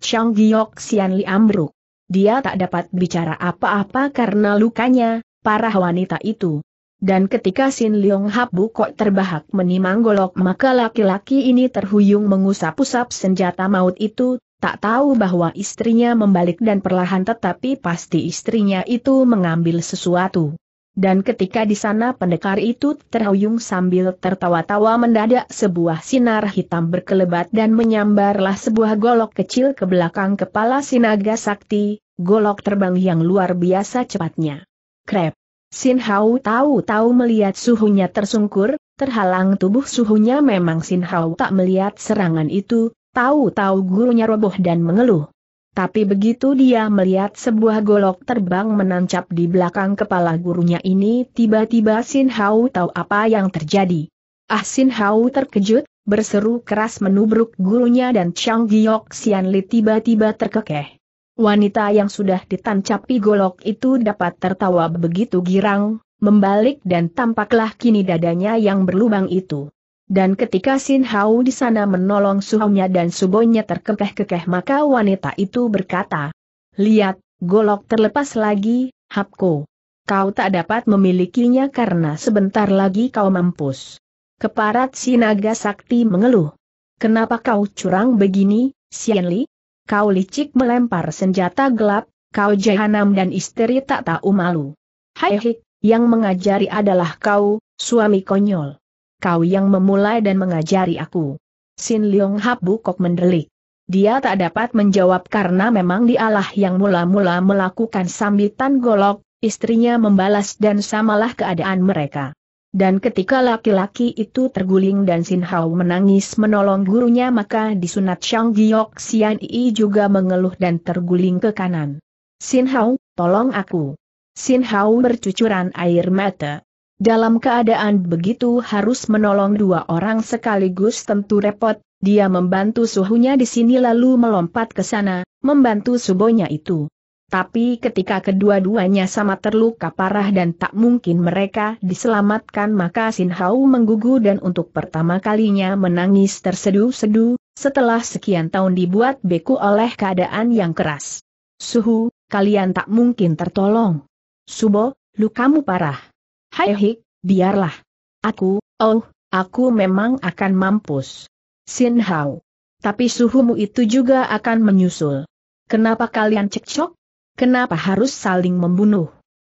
Chang Giok Sian Li ambruk. Dia tak dapat bicara apa-apa karena lukanya, parah wanita itu. Dan ketika Sin Leong Hap Bukok terbahak menimang golok maka laki-laki ini terhuyung mengusap-usap senjata maut itu, tak tahu bahwa istrinya membalik dan perlahan tetapi pasti istrinya itu mengambil sesuatu. Dan ketika di sana pendekar itu terhuyung sambil tertawa-tawa mendadak sebuah sinar hitam berkelebat dan menyambarlah sebuah golok kecil ke belakang kepala Sinaga Sakti, golok terbang yang luar biasa cepatnya. Krep. Sin Hau tahu-tahu melihat suhunya tersungkur, terhalang tubuh suhunya memang Sin Hau tak melihat serangan itu, tahu-tahu gurunya roboh dan mengeluh. Tapi begitu dia melihat sebuah golok terbang menancap di belakang kepala gurunya ini tiba-tiba Sin Hau tahu apa yang terjadi. Ah Sin Hau terkejut, berseru keras menubruk gurunya dan Chang Giok Li tiba-tiba terkekeh. Wanita yang sudah ditancapi golok itu dapat tertawa begitu girang, membalik dan tampaklah kini dadanya yang berlubang itu. Dan ketika Sin Hao di sana menolong suhunya dan subonya terkekeh-kekeh maka wanita itu berkata, Lihat, golok terlepas lagi, Hapko. Kau tak dapat memilikinya karena sebentar lagi kau mampus. Keparat Sinaga sakti mengeluh. Kenapa kau curang begini, Sian Li? kau licik melempar senjata gelap, kau jahanam dan istri tak tahu malu. Hai hik, yang mengajari adalah kau, suami konyol. Kau yang memulai dan mengajari aku. Sin Leong Hap Bukok mendelik. Dia tak dapat menjawab karena memang dialah yang mula-mula melakukan sambitan golok, istrinya membalas dan samalah keadaan mereka. Dan ketika laki-laki itu terguling dan Sin Hao menangis menolong gurunya maka disunat Shang Giok Xian Yi juga mengeluh dan terguling ke kanan. Sin Hao, tolong aku. Sin Hao bercucuran air mata. Dalam keadaan begitu harus menolong dua orang sekaligus tentu repot, dia membantu suhunya di sini lalu melompat ke sana, membantu subonya itu. Tapi ketika kedua-duanya sama terluka parah dan tak mungkin mereka diselamatkan maka Sin Hao menggugu dan untuk pertama kalinya menangis tersedu-sedu setelah sekian tahun dibuat beku oleh keadaan yang keras. Suhu, kalian tak mungkin tertolong. Subo, lukamu parah. Hai hik, biarlah. Aku, oh, aku memang akan mampus. Sin Hao. Tapi suhumu itu juga akan menyusul. Kenapa kalian cekcok? Kenapa harus saling membunuh?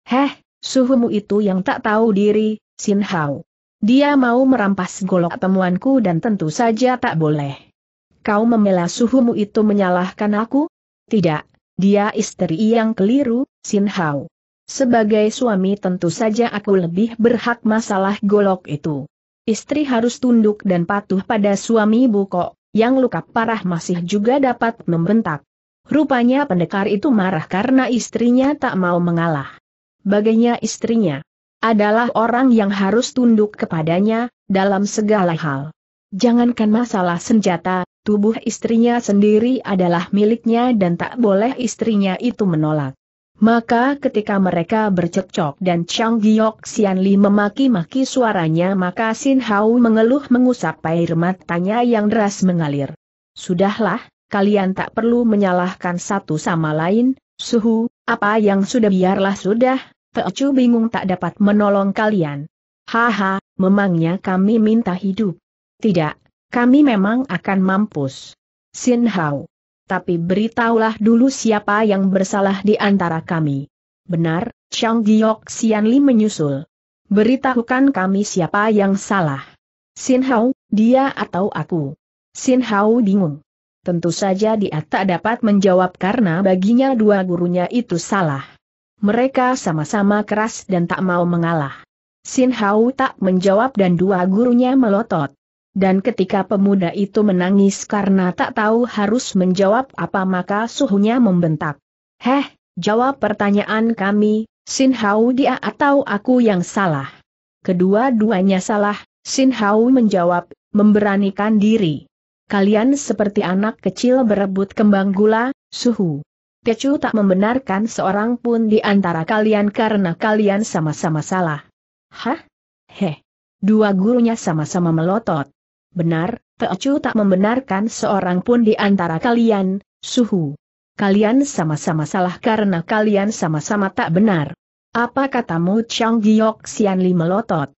Heh, suhumu itu yang tak tahu diri, Sin Hao. Dia mau merampas golok temuanku dan tentu saja tak boleh. Kau membela suhumu itu menyalahkan aku? Tidak, dia istri yang keliru, Sin Hao. Sebagai suami tentu saja aku lebih berhak masalah golok itu. Istri harus tunduk dan patuh pada suami Buko, yang luka parah masih juga dapat membentak. Rupanya pendekar itu marah karena istrinya tak mau mengalah. Baginya istrinya adalah orang yang harus tunduk kepadanya, dalam segala hal. Jangankan masalah senjata, tubuh istrinya sendiri adalah miliknya dan tak boleh istrinya itu menolak. Maka ketika mereka bercekcok dan Chang Giok Li memaki-maki suaranya maka Sin Hao mengeluh mengusap air matanya yang deras mengalir. Sudahlah, kalian tak perlu menyalahkan satu sama lain, suhu, apa yang sudah biarlah sudah, Teocu bingung tak dapat menolong kalian. Haha, memangnya kami minta hidup. Tidak, kami memang akan mampus. Sin Hao. Tapi beritahulah dulu siapa yang bersalah di antara kami. Benar, Chang Giok Xianli menyusul. Beritahukan kami siapa yang salah. Sin Hao, dia atau aku. Sin Hao bingung. Tentu saja dia tak dapat menjawab karena baginya dua gurunya itu salah. Mereka sama-sama keras dan tak mau mengalah. Sin Hao tak menjawab dan dua gurunya melotot. Dan ketika pemuda itu menangis karena tak tahu harus menjawab apa maka suhunya membentak. Heh, jawab pertanyaan kami, Sin Hao dia atau aku yang salah? Kedua-duanya salah, Sin Hao menjawab, memberanikan diri kalian seperti anak kecil berebut kembang gula, suhu. Tecu tak membenarkan seorang pun di antara kalian karena kalian sama-sama salah. Hah? Heh. Dua gurunya sama-sama melotot. Benar, Tecu tak membenarkan seorang pun di antara kalian, suhu. Kalian sama-sama salah karena kalian sama-sama tak benar. Apa katamu Chang Giok Li melotot?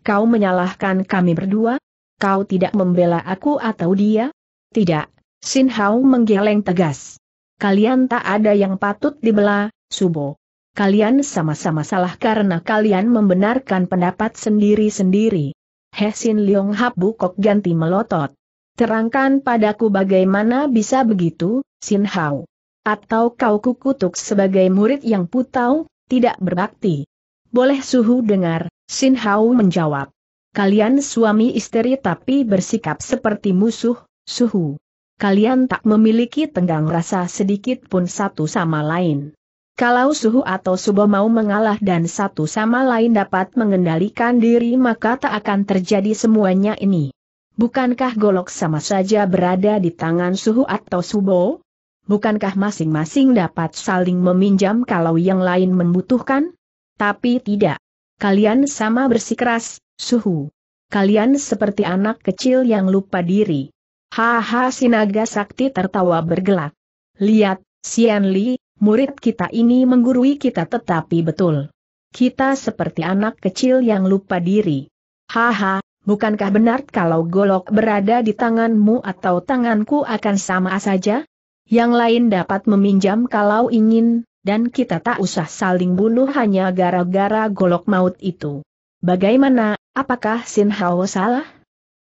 Kau menyalahkan kami berdua, Kau tidak membela aku atau dia? Tidak. Sin Hao menggeleng tegas. Kalian tak ada yang patut dibela, Subo. Kalian sama-sama salah karena kalian membenarkan pendapat sendiri-sendiri. Hesin Leong Hap kok ganti melotot. Terangkan padaku bagaimana bisa begitu, Sin Hao. Atau kau kukutuk sebagai murid yang putau, tidak berbakti. Boleh suhu dengar, Sin Hao menjawab. Kalian suami istri tapi bersikap seperti musuh, suhu. Kalian tak memiliki tenggang rasa sedikit pun satu sama lain. Kalau suhu atau subo mau mengalah dan satu sama lain dapat mengendalikan diri maka tak akan terjadi semuanya ini. Bukankah golok sama saja berada di tangan suhu atau subo? Bukankah masing-masing dapat saling meminjam kalau yang lain membutuhkan? Tapi tidak. Kalian sama bersikeras, Suhu. Kalian seperti anak kecil yang lupa diri. Haha Sinaga sakti tertawa bergelak. Lihat, Sian Li, murid kita ini menggurui kita tetapi betul. Kita seperti anak kecil yang lupa diri. Haha, bukankah benar kalau golok berada di tanganmu atau tanganku akan sama saja? Yang lain dapat meminjam kalau ingin, dan kita tak usah saling bunuh hanya gara-gara golok maut itu. Bagaimana, Apakah Sin Hao salah?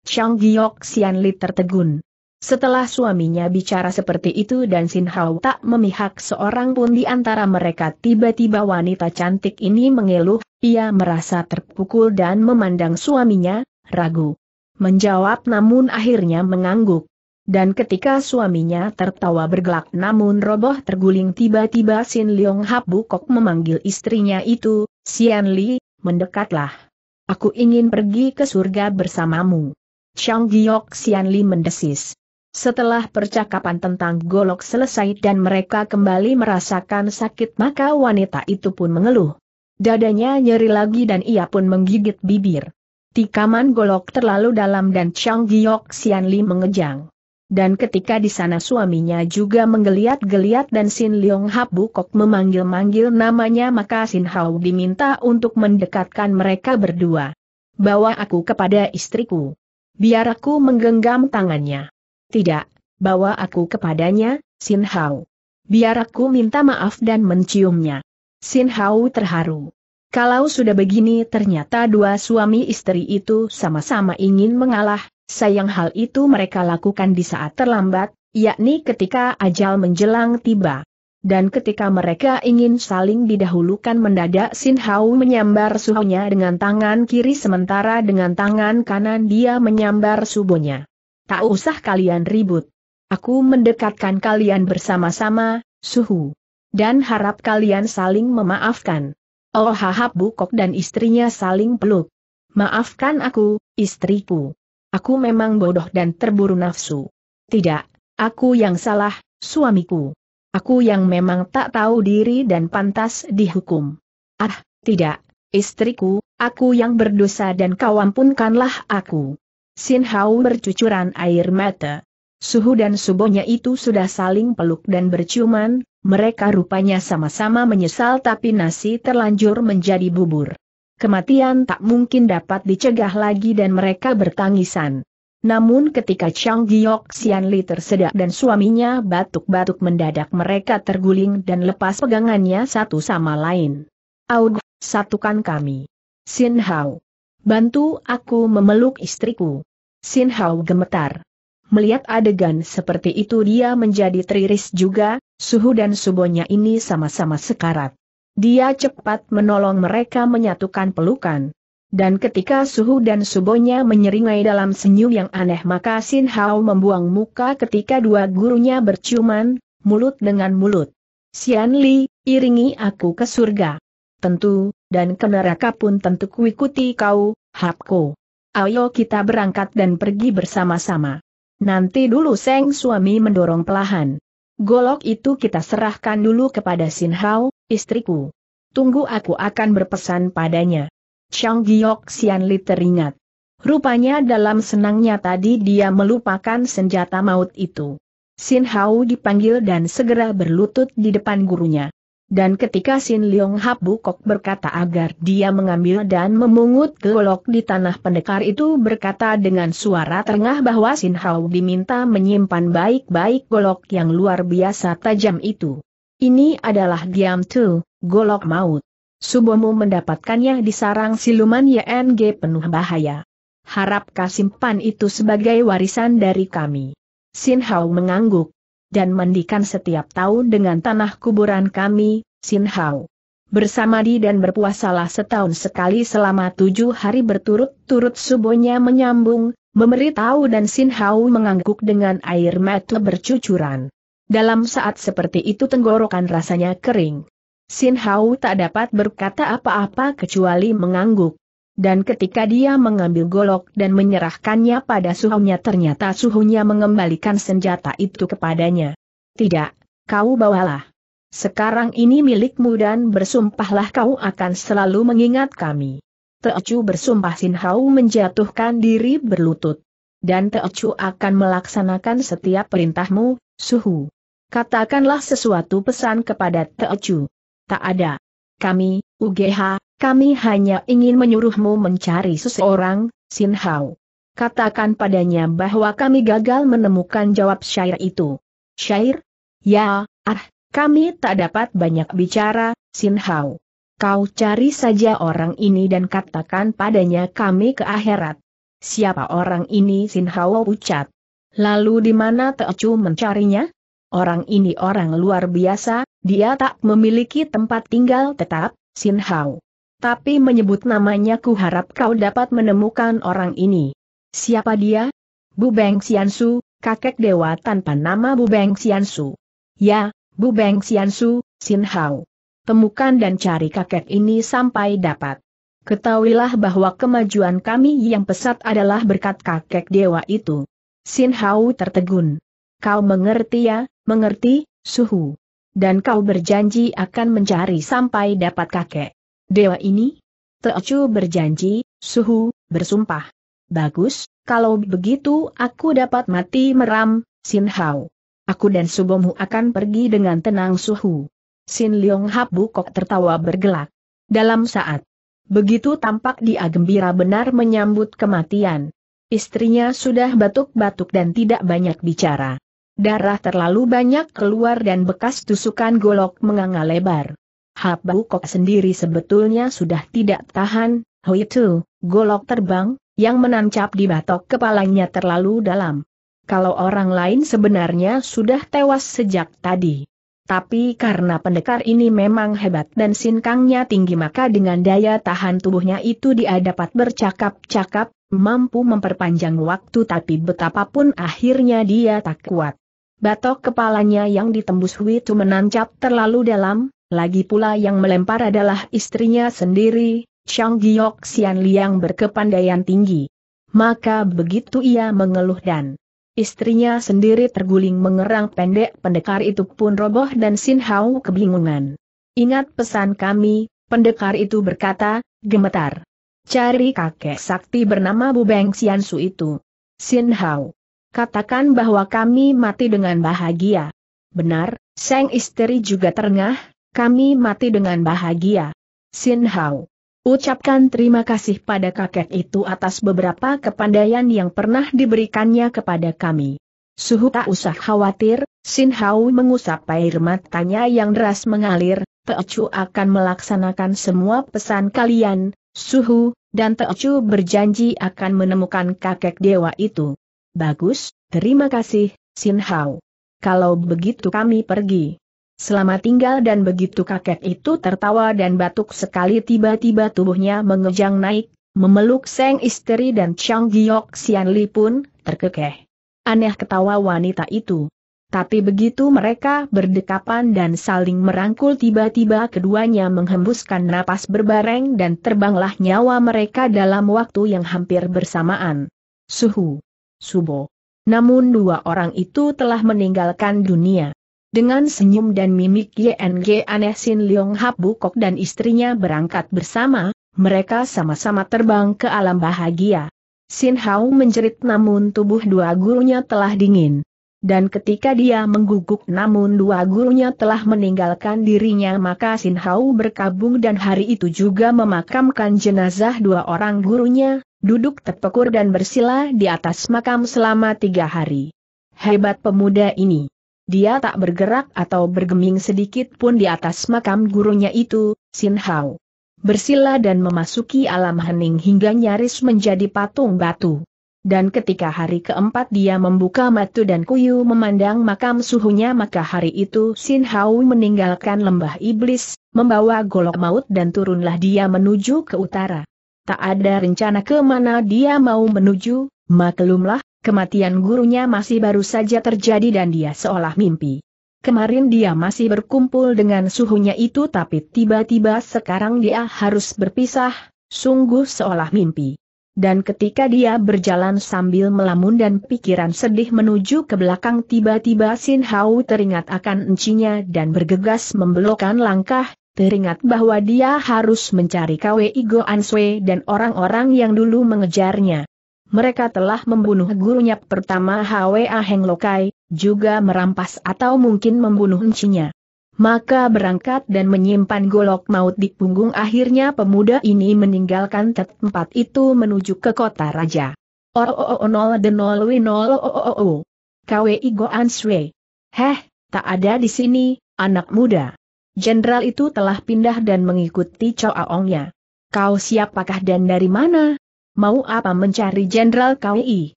Chang Giok Xian Li tertegun. Setelah suaminya bicara seperti itu dan Sin Hao tak memihak seorang pun di antara mereka tiba-tiba wanita cantik ini mengeluh, ia merasa terpukul dan memandang suaminya, ragu. Menjawab namun akhirnya mengangguk. Dan ketika suaminya tertawa bergelak namun roboh terguling tiba-tiba Sin Leong Hap Bukok memanggil istrinya itu, Xian Li, mendekatlah. Aku ingin pergi ke surga bersamamu. Chang Giok Xianli mendesis. Setelah percakapan tentang golok selesai dan mereka kembali merasakan sakit maka wanita itu pun mengeluh. Dadanya nyeri lagi dan ia pun menggigit bibir. Tikaman golok terlalu dalam dan Chang Giok Xianli mengejang dan ketika di sana suaminya juga menggeliat-geliat dan Sin Leong bukok memanggil-manggil namanya maka Sin Hao diminta untuk mendekatkan mereka berdua. Bawa aku kepada istriku. Biar aku menggenggam tangannya. Tidak, bawa aku kepadanya, Sin Hao. Biar aku minta maaf dan menciumnya. Sin Hao terharu. Kalau sudah begini ternyata dua suami istri itu sama-sama ingin mengalah, Sayang hal itu mereka lakukan di saat terlambat, yakni ketika ajal menjelang tiba. Dan ketika mereka ingin saling didahulukan mendadak Sin Hao menyambar suhunya dengan tangan kiri sementara dengan tangan kanan dia menyambar subonya. Tak usah kalian ribut. Aku mendekatkan kalian bersama-sama, suhu. Dan harap kalian saling memaafkan. Oh hahap bukok dan istrinya saling peluk. Maafkan aku, istriku. Aku memang bodoh dan terburu nafsu. Tidak, aku yang salah, suamiku. Aku yang memang tak tahu diri dan pantas dihukum. Ah, tidak, istriku, aku yang berdosa dan kau ampunkanlah aku. Sin Hau bercucuran air mata. Suhu dan Subonya itu sudah saling peluk dan berciuman, mereka rupanya sama-sama menyesal tapi nasi terlanjur menjadi bubur kematian tak mungkin dapat dicegah lagi dan mereka bertangisan. Namun ketika Chang Giok Xian Li tersedak dan suaminya batuk-batuk mendadak mereka terguling dan lepas pegangannya satu sama lain. Aug, satukan kami. Sin Hao. Bantu aku memeluk istriku. Sin Hao gemetar. Melihat adegan seperti itu dia menjadi teriris juga, suhu dan subonya ini sama-sama sekarat. Dia cepat menolong mereka menyatukan pelukan. Dan ketika Suhu dan Subonya menyeringai dalam senyum yang aneh maka Sin Hao membuang muka ketika dua gurunya berciuman, mulut dengan mulut. Sian Li, iringi aku ke surga. Tentu, dan ke neraka pun tentu kuikuti kau, Hapko. Ayo kita berangkat dan pergi bersama-sama. Nanti dulu Seng suami mendorong pelahan. Golok itu kita serahkan dulu kepada Sin Hao, istriku. Tunggu aku akan berpesan padanya. Chang Giok Xian Li teringat. Rupanya dalam senangnya tadi dia melupakan senjata maut itu. Sin Hao dipanggil dan segera berlutut di depan gurunya. Dan ketika Sin Leong Hap Bukok berkata agar dia mengambil dan memungut golok di tanah pendekar itu berkata dengan suara terengah bahwa Sin Hao diminta menyimpan baik-baik golok yang luar biasa tajam itu. Ini adalah diam tu, golok maut. Subomu mendapatkannya di sarang siluman YNG penuh bahaya. Harap kasimpan itu sebagai warisan dari kami. Sin Hao mengangguk. Dan mandikan setiap tahun dengan tanah kuburan kami, Sin Hao. Bersamadi dan berpuasalah setahun sekali selama tujuh hari berturut-turut subonya menyambung, memberitahu dan Sin Hao mengangguk dengan air mata bercucuran. Dalam saat seperti itu tenggorokan rasanya kering. Sin Hau tak dapat berkata apa-apa kecuali mengangguk. Dan ketika dia mengambil golok dan menyerahkannya pada suhunya ternyata suhunya mengembalikan senjata itu kepadanya. Tidak, kau bawalah. Sekarang ini milikmu dan bersumpahlah kau akan selalu mengingat kami. Teocu bersumpah Sin Hau menjatuhkan diri berlutut. Dan Teocu akan melaksanakan setiap perintahmu, Suhu. Katakanlah sesuatu pesan kepada Teocu. Tak ada. Kami, UGH, kami hanya ingin menyuruhmu mencari seseorang, Sin Hao. Katakan padanya bahwa kami gagal menemukan jawab syair itu. Syair? Ya, ah, kami tak dapat banyak bicara, Sin Hao. Kau cari saja orang ini dan katakan padanya kami ke akhirat. Siapa orang ini Sin Hao pucat? Lalu di mana Teocu mencarinya? Orang ini orang luar biasa, dia tak memiliki tempat tinggal tetap, Sin Hao. Tapi menyebut namanya ku harap kau dapat menemukan orang ini. Siapa dia? Bu Beng Xiansu, kakek dewa tanpa nama Bu Beng Xiansu. Ya, Bu Beng Xiansu, Sin Hao. Temukan dan cari kakek ini sampai dapat. Ketahuilah bahwa kemajuan kami yang pesat adalah berkat kakek dewa itu. Sin Hao tertegun. Kau mengerti ya, mengerti, suhu. Dan kau berjanji akan mencari sampai dapat kakek. Dewa ini? Teocu berjanji, suhu, bersumpah. Bagus, kalau begitu aku dapat mati meram, Sin Hao. Aku dan Subomu akan pergi dengan tenang suhu. Sin Leong Hap Bukok tertawa bergelak. Dalam saat begitu tampak dia gembira benar menyambut kematian. Istrinya sudah batuk-batuk dan tidak banyak bicara. Darah terlalu banyak keluar dan bekas tusukan golok menganga lebar. Hap Kok sendiri sebetulnya sudah tidak tahan, Hui itu, golok terbang, yang menancap di batok kepalanya terlalu dalam. Kalau orang lain sebenarnya sudah tewas sejak tadi. Tapi karena pendekar ini memang hebat dan sinkangnya tinggi maka dengan daya tahan tubuhnya itu dia dapat bercakap-cakap, mampu memperpanjang waktu tapi betapapun akhirnya dia tak kuat. Batok kepalanya yang ditembus Witu menancap terlalu dalam, lagi pula yang melempar adalah istrinya sendiri, Chang Giok Xian Liang berkepandaian tinggi. Maka begitu ia mengeluh dan istrinya sendiri terguling mengerang pendek pendekar itu pun roboh dan Sin Hao kebingungan. Ingat pesan kami, pendekar itu berkata, gemetar. Cari kakek sakti bernama Bu Beng Bubeng Su itu. Sin Hao katakan bahwa kami mati dengan bahagia. Benar, Seng istri juga terengah, kami mati dengan bahagia. Sin Hao. Ucapkan terima kasih pada kakek itu atas beberapa kepandaian yang pernah diberikannya kepada kami. Suhu tak usah khawatir, Sin Hao mengusap air matanya yang deras mengalir, Teocu akan melaksanakan semua pesan kalian, Suhu, dan Teocu berjanji akan menemukan kakek dewa itu. Bagus, terima kasih, Sin Hao. Kalau begitu kami pergi. Selamat tinggal dan begitu kakek itu tertawa dan batuk sekali tiba-tiba tubuhnya mengejang naik, memeluk Seng istri dan Chang Giok Sian Li pun terkekeh. Aneh ketawa wanita itu. Tapi begitu mereka berdekapan dan saling merangkul tiba-tiba keduanya menghembuskan napas berbareng dan terbanglah nyawa mereka dalam waktu yang hampir bersamaan. Suhu. Subo. Namun dua orang itu telah meninggalkan dunia. Dengan senyum dan mimik YNG aneh Sin Leong Hap Bukok dan istrinya berangkat bersama, mereka sama-sama terbang ke alam bahagia. Sin Hau menjerit namun tubuh dua gurunya telah dingin. Dan ketika dia mengguguk namun dua gurunya telah meninggalkan dirinya maka Sin Hau berkabung dan hari itu juga memakamkan jenazah dua orang gurunya, Duduk terpekur dan bersila di atas makam selama tiga hari. Hebat pemuda ini. Dia tak bergerak atau bergeming sedikit pun di atas makam gurunya itu, Sin Hao. Bersila dan memasuki alam hening hingga nyaris menjadi patung batu. Dan ketika hari keempat dia membuka matu dan kuyu memandang makam suhunya maka hari itu Sin Hao meninggalkan lembah iblis, membawa golok maut dan turunlah dia menuju ke utara tak ada rencana kemana dia mau menuju, maklumlah, kematian gurunya masih baru saja terjadi dan dia seolah mimpi. Kemarin dia masih berkumpul dengan suhunya itu tapi tiba-tiba sekarang dia harus berpisah, sungguh seolah mimpi. Dan ketika dia berjalan sambil melamun dan pikiran sedih menuju ke belakang tiba-tiba Sin Hao teringat akan encinya dan bergegas membelokkan langkah, teringat bahwa dia harus mencari Kwe Igo Answe dan orang-orang yang dulu mengejarnya. Mereka telah membunuh gurunya pertama Hwa Heng Lokai, juga merampas atau mungkin membunuh encinya. Maka berangkat dan menyimpan golok maut di punggung akhirnya pemuda ini meninggalkan tempat itu menuju ke kota raja. Oooonol oh oh oh, oh, oh, oh Kwe Igo Answe. Heh, tak ada di sini, anak muda jenderal itu telah pindah dan mengikuti Aongnya. Kau siapakah dan dari mana? Mau apa mencari Jenderal KWI?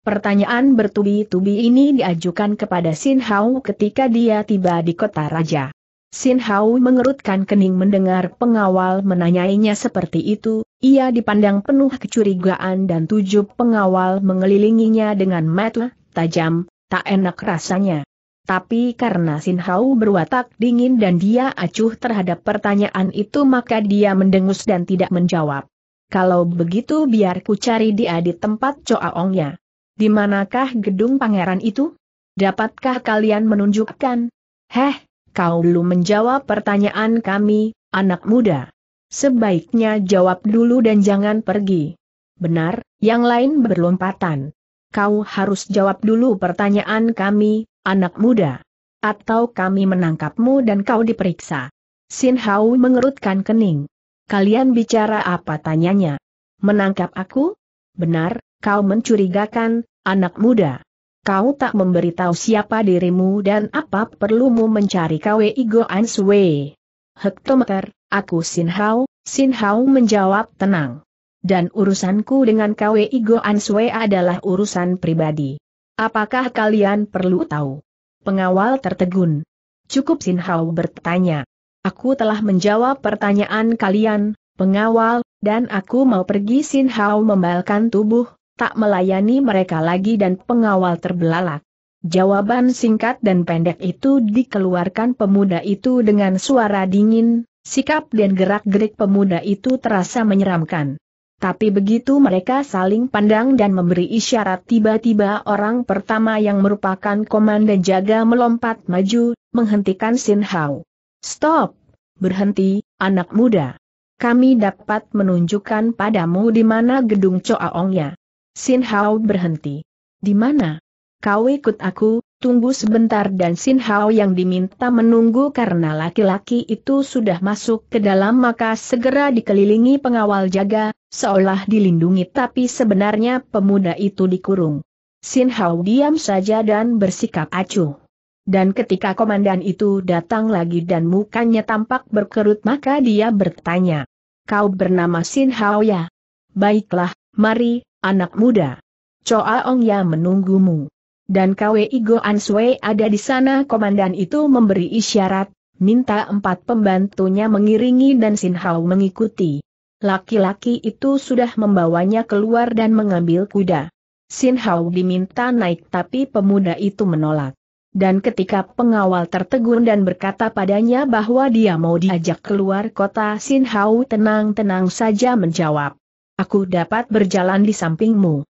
Pertanyaan bertubi-tubi ini diajukan kepada Sin Hao ketika dia tiba di kota raja. Sin Hao mengerutkan kening mendengar pengawal menanyainya seperti itu, ia dipandang penuh kecurigaan dan tujuh pengawal mengelilinginya dengan mata tajam, tak enak rasanya. Tapi karena Sin Hao berwatak dingin dan dia acuh terhadap pertanyaan itu maka dia mendengus dan tidak menjawab. Kalau begitu biar ku cari dia di tempat Coaongnya. Di manakah gedung pangeran itu? Dapatkah kalian menunjukkan? Heh, kau belum menjawab pertanyaan kami, anak muda. Sebaiknya jawab dulu dan jangan pergi. Benar, yang lain berlompatan. Kau harus jawab dulu pertanyaan kami, Anak muda. Atau kami menangkapmu dan kau diperiksa. Sin Hao mengerutkan kening. Kalian bicara apa tanyanya? Menangkap aku? Benar, kau mencurigakan, anak muda. Kau tak memberitahu siapa dirimu dan apa perlumu mencari KWI Goan Sui. Hektometer, aku Sin Hao, Sin Hao menjawab tenang. Dan urusanku dengan KWI Goan Sui adalah urusan pribadi. Apakah kalian perlu tahu? Pengawal tertegun. Cukup Sin Hao bertanya. Aku telah menjawab pertanyaan kalian, pengawal, dan aku mau pergi Sin Hao membalkan tubuh, tak melayani mereka lagi dan pengawal terbelalak. Jawaban singkat dan pendek itu dikeluarkan pemuda itu dengan suara dingin, sikap dan gerak-gerik pemuda itu terasa menyeramkan. Tapi begitu mereka saling pandang dan memberi isyarat tiba-tiba orang pertama yang merupakan komandan jaga melompat maju, menghentikan Sin Hao. Stop! Berhenti, anak muda. Kami dapat menunjukkan padamu di mana gedung Coaongnya. Sin Hao berhenti. Di mana? Kau ikut aku, tunggu sebentar dan Sin Hao yang diminta menunggu karena laki-laki itu sudah masuk ke dalam maka segera dikelilingi pengawal jaga, seolah dilindungi tapi sebenarnya pemuda itu dikurung. Sin Hao diam saja dan bersikap acuh. Dan ketika komandan itu datang lagi dan mukanya tampak berkerut maka dia bertanya. Kau bernama Sin Hao ya? Baiklah, mari, anak muda. Choa Ong ya menunggumu dan KWI Goan Sui ada di sana komandan itu memberi isyarat, minta empat pembantunya mengiringi dan Sin Hao mengikuti. Laki-laki itu sudah membawanya keluar dan mengambil kuda. Sin Hao diminta naik tapi pemuda itu menolak. Dan ketika pengawal tertegun dan berkata padanya bahwa dia mau diajak keluar kota Sin Hao tenang-tenang saja menjawab. Aku dapat berjalan di sampingmu.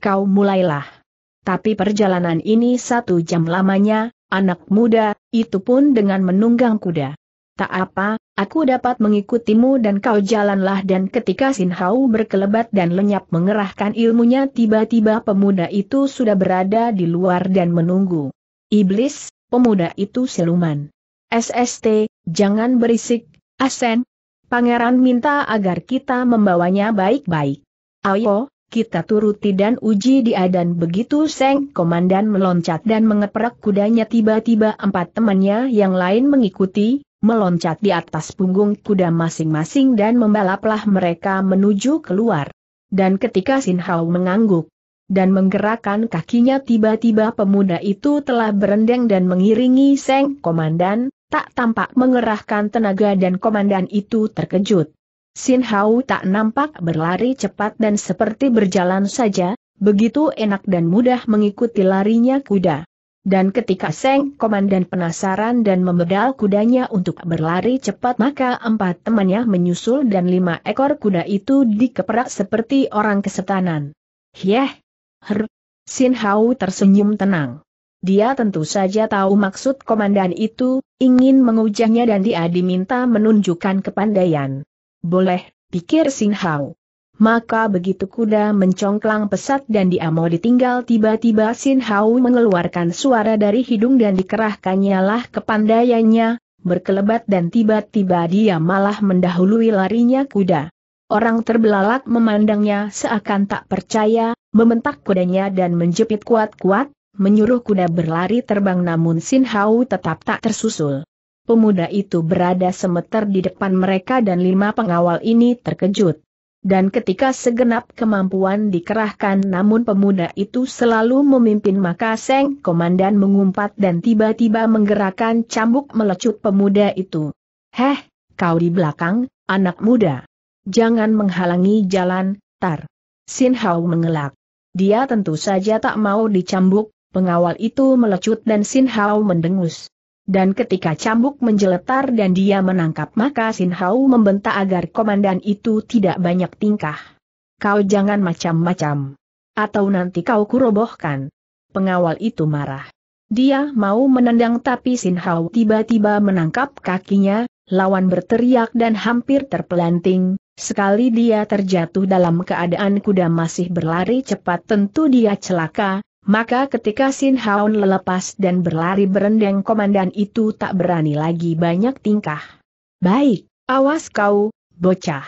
Kau mulailah tapi perjalanan ini satu jam lamanya, anak muda, itu pun dengan menunggang kuda. Tak apa, aku dapat mengikutimu dan kau jalanlah dan ketika Sin Hao berkelebat dan lenyap mengerahkan ilmunya tiba-tiba pemuda itu sudah berada di luar dan menunggu. Iblis, pemuda itu siluman. SST, jangan berisik, Asen. Pangeran minta agar kita membawanya baik-baik. Ayo, kita turuti dan uji dia dan begitu Seng Komandan meloncat dan mengeprak kudanya tiba-tiba empat temannya yang lain mengikuti, meloncat di atas punggung kuda masing-masing dan membalaplah mereka menuju keluar. Dan ketika Sin Hao mengangguk dan menggerakkan kakinya tiba-tiba pemuda itu telah berendeng dan mengiringi Seng Komandan, tak tampak mengerahkan tenaga dan komandan itu terkejut. Sin Hau tak nampak berlari cepat dan seperti berjalan saja, begitu enak dan mudah mengikuti larinya kuda. Dan ketika Seng Komandan penasaran dan memedal kudanya untuk berlari cepat maka empat temannya menyusul dan lima ekor kuda itu dikeperak seperti orang kesetanan. Hyeh! Her! Sin Hau tersenyum tenang. Dia tentu saja tahu maksud komandan itu, ingin mengujahnya dan dia diminta menunjukkan kepandaian. Boleh, pikir Sin Hao. Maka begitu kuda mencongklang pesat dan dia mau ditinggal tiba-tiba Sin Hao mengeluarkan suara dari hidung dan dikerahkannya lah kepandaiannya, berkelebat dan tiba-tiba dia malah mendahului larinya kuda. Orang terbelalak memandangnya seakan tak percaya, mementak kudanya dan menjepit kuat-kuat, menyuruh kuda berlari terbang namun Sin Hao tetap tak tersusul pemuda itu berada semeter di depan mereka dan lima pengawal ini terkejut. Dan ketika segenap kemampuan dikerahkan namun pemuda itu selalu memimpin maka Seng Komandan mengumpat dan tiba-tiba menggerakkan cambuk melecut pemuda itu. Heh, kau di belakang, anak muda. Jangan menghalangi jalan, tar. Sin Hao mengelak. Dia tentu saja tak mau dicambuk, pengawal itu melecut dan Sin Hao mendengus. Dan ketika cambuk menjeletar dan dia menangkap maka Sin Hao membentak agar komandan itu tidak banyak tingkah. Kau jangan macam-macam. Atau nanti kau kurobohkan. Pengawal itu marah. Dia mau menendang tapi Sin Hao tiba-tiba menangkap kakinya, lawan berteriak dan hampir terpelanting. Sekali dia terjatuh dalam keadaan kuda masih berlari cepat tentu dia celaka, maka ketika Sin Haon lelepas dan berlari berendang komandan itu tak berani lagi banyak tingkah. Baik, awas kau, bocah.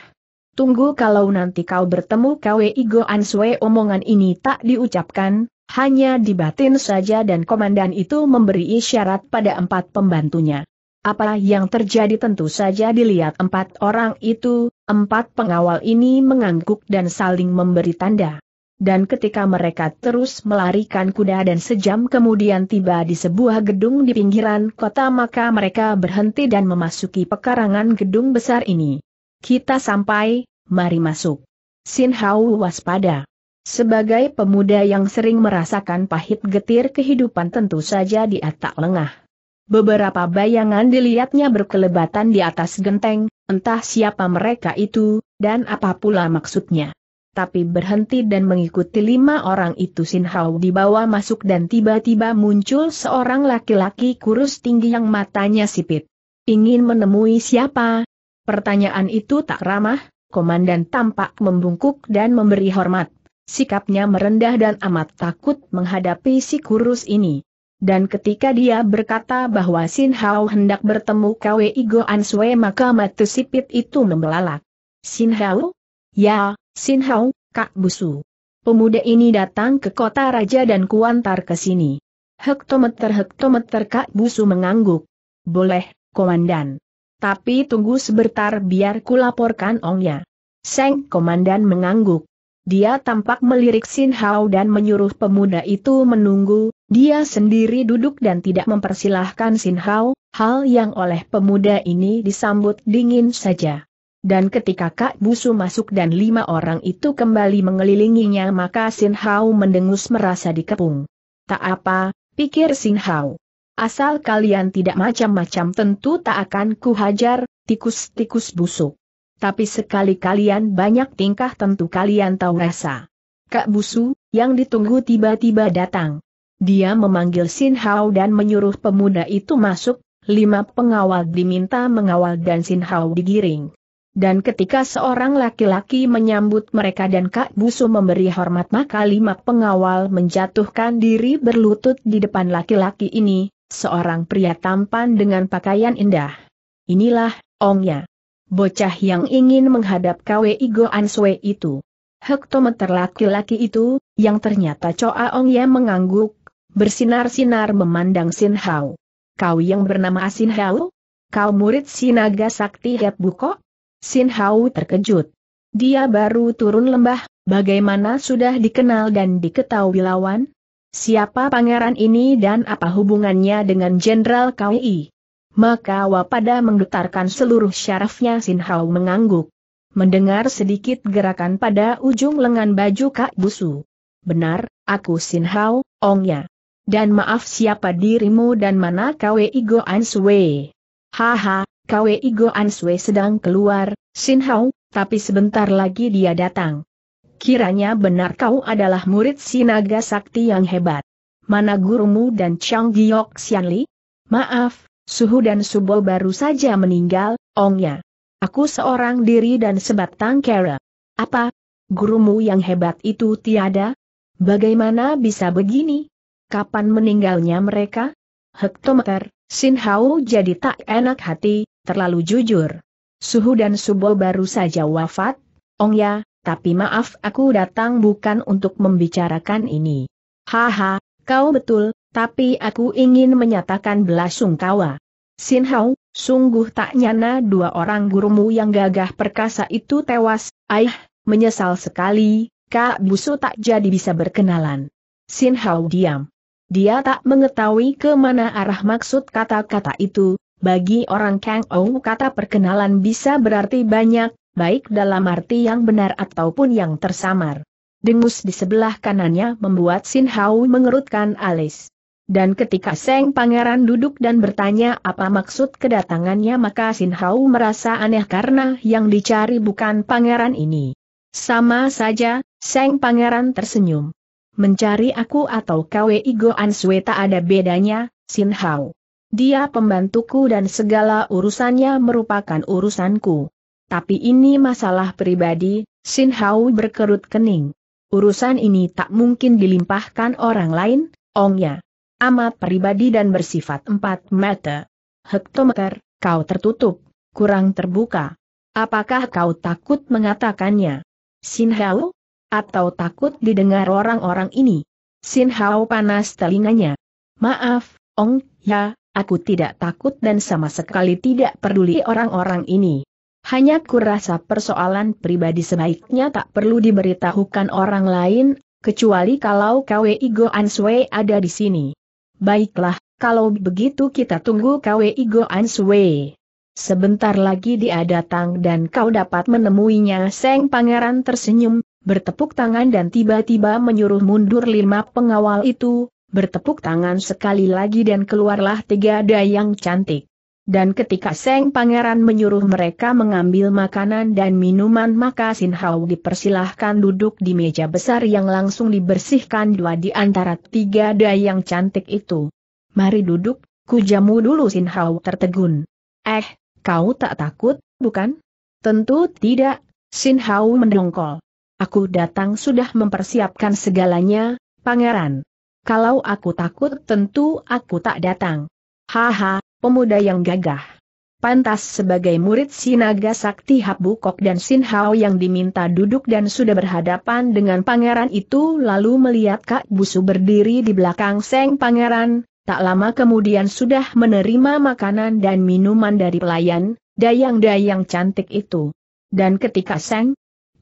Tunggu kalau nanti kau bertemu Kwe Igo Answe omongan ini tak diucapkan, hanya dibatin saja dan komandan itu memberi isyarat pada empat pembantunya. Apa yang terjadi tentu saja dilihat empat orang itu, empat pengawal ini mengangguk dan saling memberi tanda dan ketika mereka terus melarikan kuda dan sejam kemudian tiba di sebuah gedung di pinggiran kota maka mereka berhenti dan memasuki pekarangan gedung besar ini. Kita sampai, mari masuk. Sin Hau waspada. Sebagai pemuda yang sering merasakan pahit getir kehidupan tentu saja di tak lengah. Beberapa bayangan dilihatnya berkelebatan di atas genteng, entah siapa mereka itu, dan apa pula maksudnya tapi berhenti dan mengikuti lima orang itu Sin Hao dibawa masuk dan tiba-tiba muncul seorang laki-laki kurus tinggi yang matanya sipit. Ingin menemui siapa? Pertanyaan itu tak ramah, komandan tampak membungkuk dan memberi hormat. Sikapnya merendah dan amat takut menghadapi si kurus ini. Dan ketika dia berkata bahwa Sin Hao hendak bertemu Kwe Igo Sue maka mata sipit itu membelalak. Sin Hao, Ya, Sin Hao, Kak Busu. Pemuda ini datang ke kota raja dan kuantar ke sini. Hektometer-hektometer Kak Busu mengangguk. Boleh, komandan. Tapi tunggu sebentar biar kulaporkan ongnya. Seng komandan mengangguk. Dia tampak melirik Sin Hao dan menyuruh pemuda itu menunggu, dia sendiri duduk dan tidak mempersilahkan Sin Hao, hal yang oleh pemuda ini disambut dingin saja. Dan ketika Kak Busu masuk dan lima orang itu kembali mengelilinginya maka Sin Hao mendengus merasa dikepung. Tak apa, pikir Sin Hao. Asal kalian tidak macam-macam tentu tak akan kuhajar, tikus-tikus busuk. Tapi sekali kalian banyak tingkah tentu kalian tahu rasa. Kak Busu, yang ditunggu tiba-tiba datang. Dia memanggil Sin Hao dan menyuruh pemuda itu masuk, lima pengawal diminta mengawal dan Sin Hao digiring. Dan ketika seorang laki-laki menyambut mereka dan Kak Busu memberi hormat maka lima pengawal menjatuhkan diri berlutut di depan laki-laki ini, seorang pria tampan dengan pakaian indah. Inilah, ongnya. Bocah yang ingin menghadap KWI Goan Sue itu. Hektometer laki-laki itu, yang ternyata Choa Ongnya mengangguk, bersinar-sinar memandang Sin Hao. Kau yang bernama sin Hao? Kau murid Sinaga Sakti hep Buko? Sin Hau terkejut. Dia baru turun lembah, bagaimana sudah dikenal dan diketahui lawan? Siapa pangeran ini dan apa hubungannya dengan Jenderal KWI? Maka Wapada menggetarkan seluruh syarafnya Sin Hau mengangguk. Mendengar sedikit gerakan pada ujung lengan baju Kak Busu. Benar, aku Sin Hao, ongnya. Dan maaf siapa dirimu dan mana KWI Go Sue. Haha, KWI Goan Sui sedang keluar, Sin Hao, tapi sebentar lagi dia datang. Kiranya benar kau adalah murid Sinaga Sakti yang hebat. Mana gurumu dan Chang Giok Xianli? Maaf, Suhu dan Subo baru saja meninggal, ongnya. Aku seorang diri dan sebatang kera. Apa? Gurumu yang hebat itu tiada? Bagaimana bisa begini? Kapan meninggalnya mereka? Hektometer, Sin Hao jadi tak enak hati, terlalu jujur. Suhu dan Subol baru saja wafat, Ong ya, tapi maaf aku datang bukan untuk membicarakan ini. Haha, kau betul, tapi aku ingin menyatakan belasungkawa. Sin Hao, sungguh tak nyana dua orang gurumu yang gagah perkasa itu tewas, aih, menyesal sekali, Kak Busu tak jadi bisa berkenalan. Sin Hao diam. Dia tak mengetahui kemana arah maksud kata-kata itu, bagi orang Kang Ou kata perkenalan bisa berarti banyak, baik dalam arti yang benar ataupun yang tersamar. Dengus di sebelah kanannya membuat Sin Hau mengerutkan alis. Dan ketika Seng Pangeran duduk dan bertanya apa maksud kedatangannya maka Sin Hau merasa aneh karena yang dicari bukan pangeran ini. Sama saja, Seng Pangeran tersenyum. Mencari aku atau Kwe Igo Ansue ada bedanya, Sin Hau. Dia pembantuku dan segala urusannya merupakan urusanku. Tapi ini masalah pribadi, Sin Hao berkerut kening. Urusan ini tak mungkin dilimpahkan orang lain, ongnya. Amat pribadi dan bersifat empat mata. Hektometer, kau tertutup, kurang terbuka. Apakah kau takut mengatakannya? Sin Hao? Atau takut didengar orang-orang ini? Sin Hao panas telinganya. Maaf, Ong, ya, Aku tidak takut dan sama sekali tidak peduli orang-orang ini. Hanya kurasa persoalan pribadi sebaiknya tak perlu diberitahukan orang lain, kecuali kalau KWI Goan Sui ada di sini. Baiklah, kalau begitu kita tunggu KWI Goan Sui. Sebentar lagi dia datang dan kau dapat menemuinya. Seng pangeran tersenyum, bertepuk tangan dan tiba-tiba menyuruh mundur lima pengawal itu, bertepuk tangan sekali lagi dan keluarlah tiga dayang cantik. Dan ketika Seng Pangeran menyuruh mereka mengambil makanan dan minuman maka Sin Hao dipersilahkan duduk di meja besar yang langsung dibersihkan dua di antara tiga dayang cantik itu. Mari duduk, ku jamu dulu Sin Hao tertegun. Eh, kau tak takut, bukan? Tentu tidak, Sin Hao mendongkol. Aku datang sudah mempersiapkan segalanya, Pangeran. Kalau aku takut tentu aku tak datang. Haha, pemuda yang gagah. Pantas sebagai murid Sinaga Sakti Habukok dan Sin Sinhao yang diminta duduk dan sudah berhadapan dengan pangeran itu lalu melihat Kak Busu berdiri di belakang Seng Pangeran, Tak lama kemudian sudah menerima makanan dan minuman dari pelayan, dayang-dayang cantik itu. Dan ketika Seng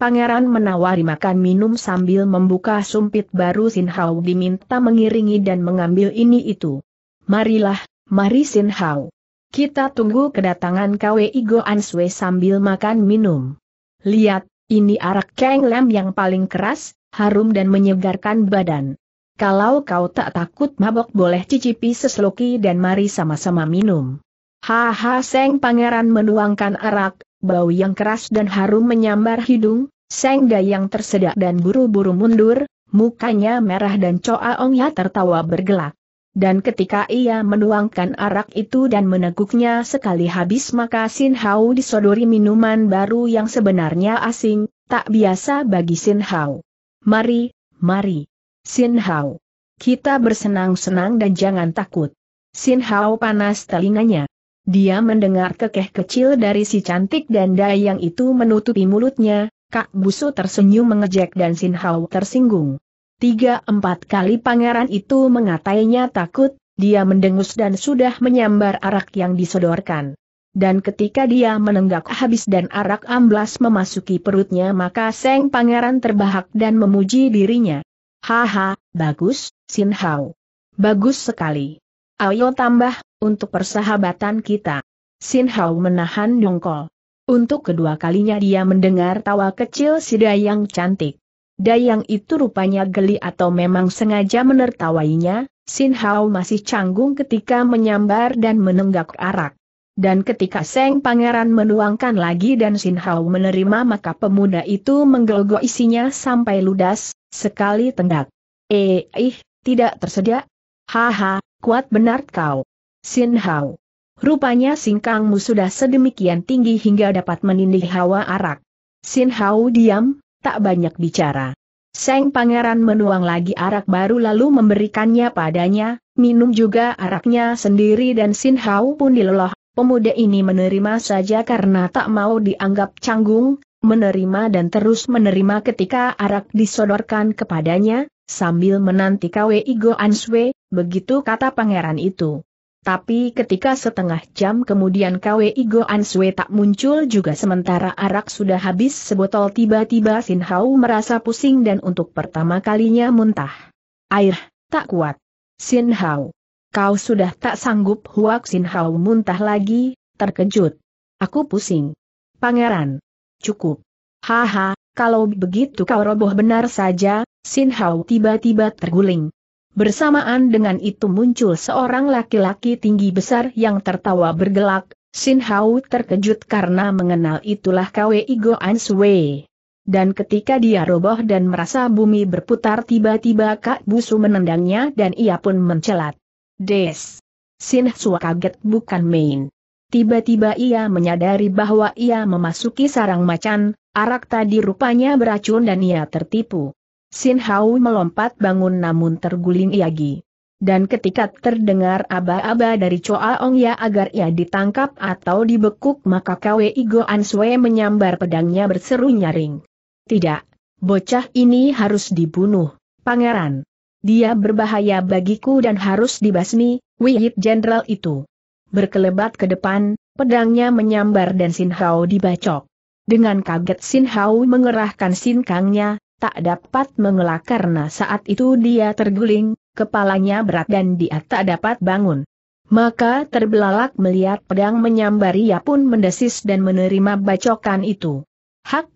Pangeran menawari makan minum sambil membuka sumpit baru Sin Hao diminta mengiringi dan mengambil ini itu. Marilah, mari Sin Hao. Kita tunggu kedatangan KWI Igo Answe sambil makan minum. Lihat, ini arak Kang Lem yang paling keras, harum dan menyegarkan badan. Kalau kau tak takut mabok boleh cicipi sesloki dan mari sama-sama minum. Haha Seng Pangeran menuangkan arak, bau yang keras dan harum menyambar hidung, Seng Dayang tersedak dan buru-buru mundur, mukanya merah dan coa ongnya tertawa bergelak. Dan ketika ia menuangkan arak itu dan meneguknya sekali habis maka Sin Hao disodori minuman baru yang sebenarnya asing, tak biasa bagi Sin Hao. Mari, mari. Sin Hao. Kita bersenang-senang dan jangan takut. Sin Hao panas telinganya. Dia mendengar kekeh kecil dari si cantik dan dayang itu menutupi mulutnya, Kak Busu tersenyum mengejek dan Sin Hao tersinggung. Tiga empat kali pangeran itu mengatainya takut, dia mendengus dan sudah menyambar arak yang disodorkan. Dan ketika dia menenggak habis dan arak amblas memasuki perutnya maka Seng Pangeran terbahak dan memuji dirinya. Haha, bagus, Sin Hao. Bagus sekali. Ayo tambah, untuk persahabatan kita. Sin Hao menahan dongkol. Untuk kedua kalinya dia mendengar tawa kecil si Dayang cantik. Dayang itu rupanya geli atau memang sengaja menertawainya, Sin Hao masih canggung ketika menyambar dan menenggak arak. Dan ketika Seng Pangeran menuangkan lagi dan Sin Hao menerima maka pemuda itu menggelgo isinya sampai ludas, sekali tendak. Eh, ih, tidak tersedia? Haha, kuat benar kau. Sin Hao. Rupanya singkangmu sudah sedemikian tinggi hingga dapat menindih hawa arak. Sin Hao diam, tak banyak bicara. Seng pangeran menuang lagi arak baru lalu memberikannya padanya, minum juga araknya sendiri dan Sin Hao pun dileloh. Pemuda ini menerima saja karena tak mau dianggap canggung, menerima dan terus menerima ketika arak disodorkan kepadanya, sambil menanti Kwe Igo Answe, begitu kata pangeran itu. Tapi ketika setengah jam kemudian Kwe Igo Ansue tak muncul juga sementara arak sudah habis sebotol tiba-tiba Sin Hao merasa pusing dan untuk pertama kalinya muntah. Air, tak kuat. Sin Hao. Kau sudah tak sanggup Huak Sin Hao muntah lagi, terkejut. Aku pusing. Pangeran. Cukup. Haha, kalau begitu kau roboh benar saja, Sin Hao tiba-tiba terguling. Bersamaan dengan itu muncul seorang laki-laki tinggi besar yang tertawa bergelak, Sin Hau terkejut karena mengenal itulah Igo An Sui. Dan ketika dia roboh dan merasa bumi berputar tiba-tiba Kak Busu menendangnya dan ia pun mencelat. Des! Sin Hsua kaget bukan main. Tiba-tiba ia menyadari bahwa ia memasuki sarang macan, arak tadi rupanya beracun dan ia tertipu. Sin Hau melompat bangun namun terguling Iagi. Dan ketika terdengar aba-aba dari Choa Ong Ya agar ia ditangkap atau dibekuk maka Kwe Igo An menyambar pedangnya berseru nyaring. Tidak, bocah ini harus dibunuh, pangeran. Dia berbahaya bagiku dan harus dibasmi, Wiyit jenderal itu. Berkelebat ke depan, pedangnya menyambar dan Sin Hau dibacok. Dengan kaget Sin Hau mengerahkan sin Kangnya, tak dapat mengelak karena saat itu dia terguling, kepalanya berat dan dia tak dapat bangun. Maka terbelalak melihat pedang menyambar ia pun mendesis dan menerima bacokan itu. Hak!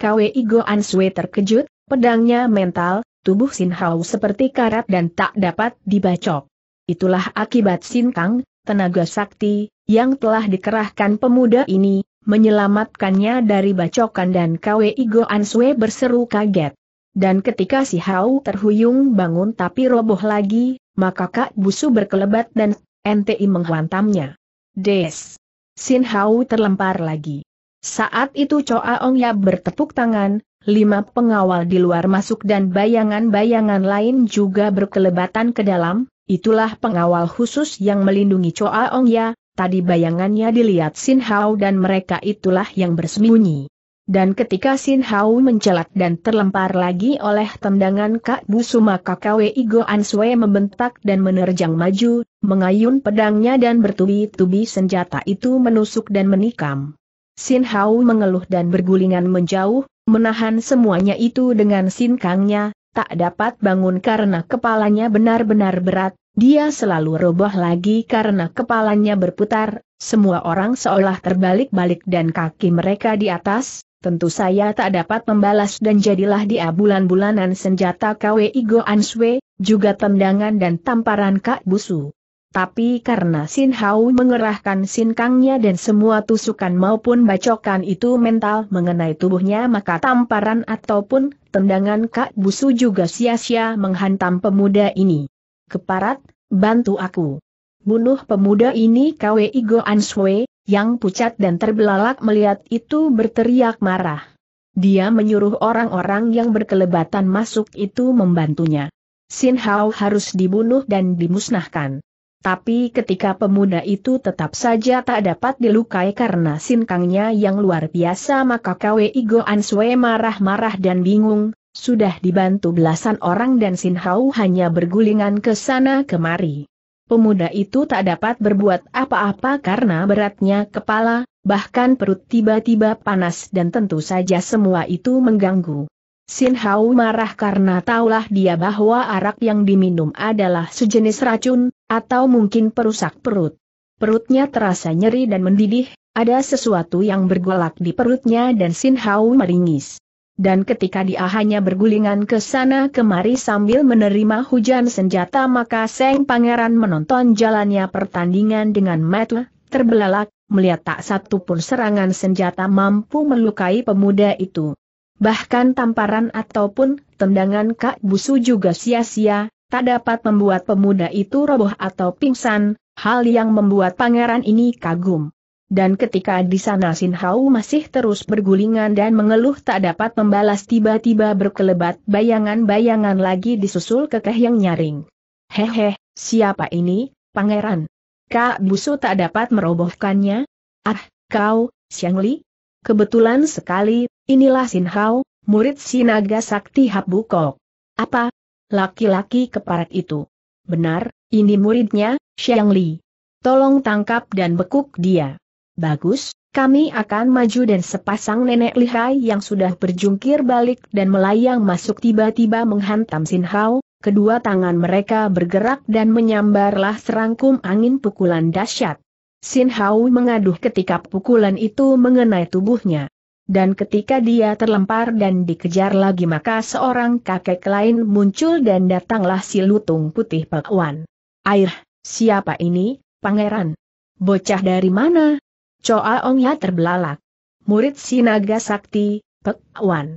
Kwe Igo Sui terkejut, pedangnya mental, tubuh Sin Hao seperti karat dan tak dapat dibacok. Itulah akibat Sin Kang, tenaga sakti, yang telah dikerahkan pemuda ini, menyelamatkannya dari bacokan dan Kwe Igo Answe berseru kaget. Dan ketika si Hau terhuyung bangun tapi roboh lagi, maka Kak Busu berkelebat dan NTI menghantamnya. Des. Sin Hau terlempar lagi. Saat itu Choa Ong Ya bertepuk tangan, lima pengawal di luar masuk dan bayangan-bayangan lain juga berkelebatan ke dalam, itulah pengawal khusus yang melindungi Choa Ong Ya, Tadi bayangannya dilihat Sin Hao dan mereka itulah yang bersembunyi. Dan ketika Sin Hao mencelat dan terlempar lagi oleh tendangan Kak Busu maka Kwe Igo Ansue membentak dan menerjang maju, mengayun pedangnya dan bertubi-tubi senjata itu menusuk dan menikam. Sin Hao mengeluh dan bergulingan menjauh, menahan semuanya itu dengan sinkangnya, tak dapat bangun karena kepalanya benar-benar berat, dia selalu roboh lagi karena kepalanya berputar, semua orang seolah terbalik-balik dan kaki mereka di atas, Tentu saya tak dapat membalas dan jadilah dia bulan-bulanan senjata KWI Go Answe, juga tendangan dan tamparan Kak Busu. Tapi karena Sin Hao mengerahkan sinkangnya dan semua tusukan maupun bacokan itu mental mengenai tubuhnya maka tamparan ataupun tendangan Kak Busu juga sia-sia menghantam pemuda ini. Keparat, bantu aku. Bunuh pemuda ini Kwe Igo Answe, yang pucat dan terbelalak melihat itu berteriak marah. Dia menyuruh orang-orang yang berkelebatan masuk itu membantunya. Sin Hao harus dibunuh dan dimusnahkan. Tapi ketika pemuda itu tetap saja tak dapat dilukai karena sinkangnya yang luar biasa maka Kwe Igo Answe marah-marah dan bingung, sudah dibantu belasan orang dan Sin Hao hanya bergulingan ke sana kemari. Pemuda itu tak dapat berbuat apa-apa karena beratnya kepala, bahkan perut tiba-tiba panas dan tentu saja semua itu mengganggu. Sin Hau marah karena taulah dia bahwa arak yang diminum adalah sejenis racun, atau mungkin perusak perut. Perutnya terasa nyeri dan mendidih, ada sesuatu yang bergolak di perutnya dan Sin Hau meringis. Dan ketika dia hanya bergulingan ke sana kemari sambil menerima hujan senjata maka Seng Pangeran menonton jalannya pertandingan dengan mata terbelalak, melihat tak satu pun serangan senjata mampu melukai pemuda itu. Bahkan tamparan ataupun tendangan Kak Busu juga sia-sia, tak dapat membuat pemuda itu roboh atau pingsan, hal yang membuat pangeran ini kagum. Dan ketika di sana Sin hau masih terus bergulingan dan mengeluh tak dapat membalas tiba-tiba berkelebat bayangan-bayangan lagi disusul kekeh yang nyaring. Hehe, siapa ini, pangeran? Kak Busu tak dapat merobohkannya? Ah, kau, xiangli Kebetulan sekali, Inilah Sin Hao, murid Sinaga Sakti Habukok. Apa? Laki-laki keparat itu. Benar, ini muridnya, Xiang Li. Tolong tangkap dan bekuk dia. Bagus, kami akan maju dan sepasang nenek lihai yang sudah berjungkir balik dan melayang masuk tiba-tiba menghantam Sin Hao, kedua tangan mereka bergerak dan menyambarlah serangkum angin pukulan dahsyat. Sin Hao mengaduh ketika pukulan itu mengenai tubuhnya dan ketika dia terlempar dan dikejar lagi maka seorang kakek lain muncul dan datanglah si lutung putih pekwan. Air, siapa ini, pangeran? Bocah dari mana? Choa Ongya terbelalak. Murid Sinaga Sakti, pekwan.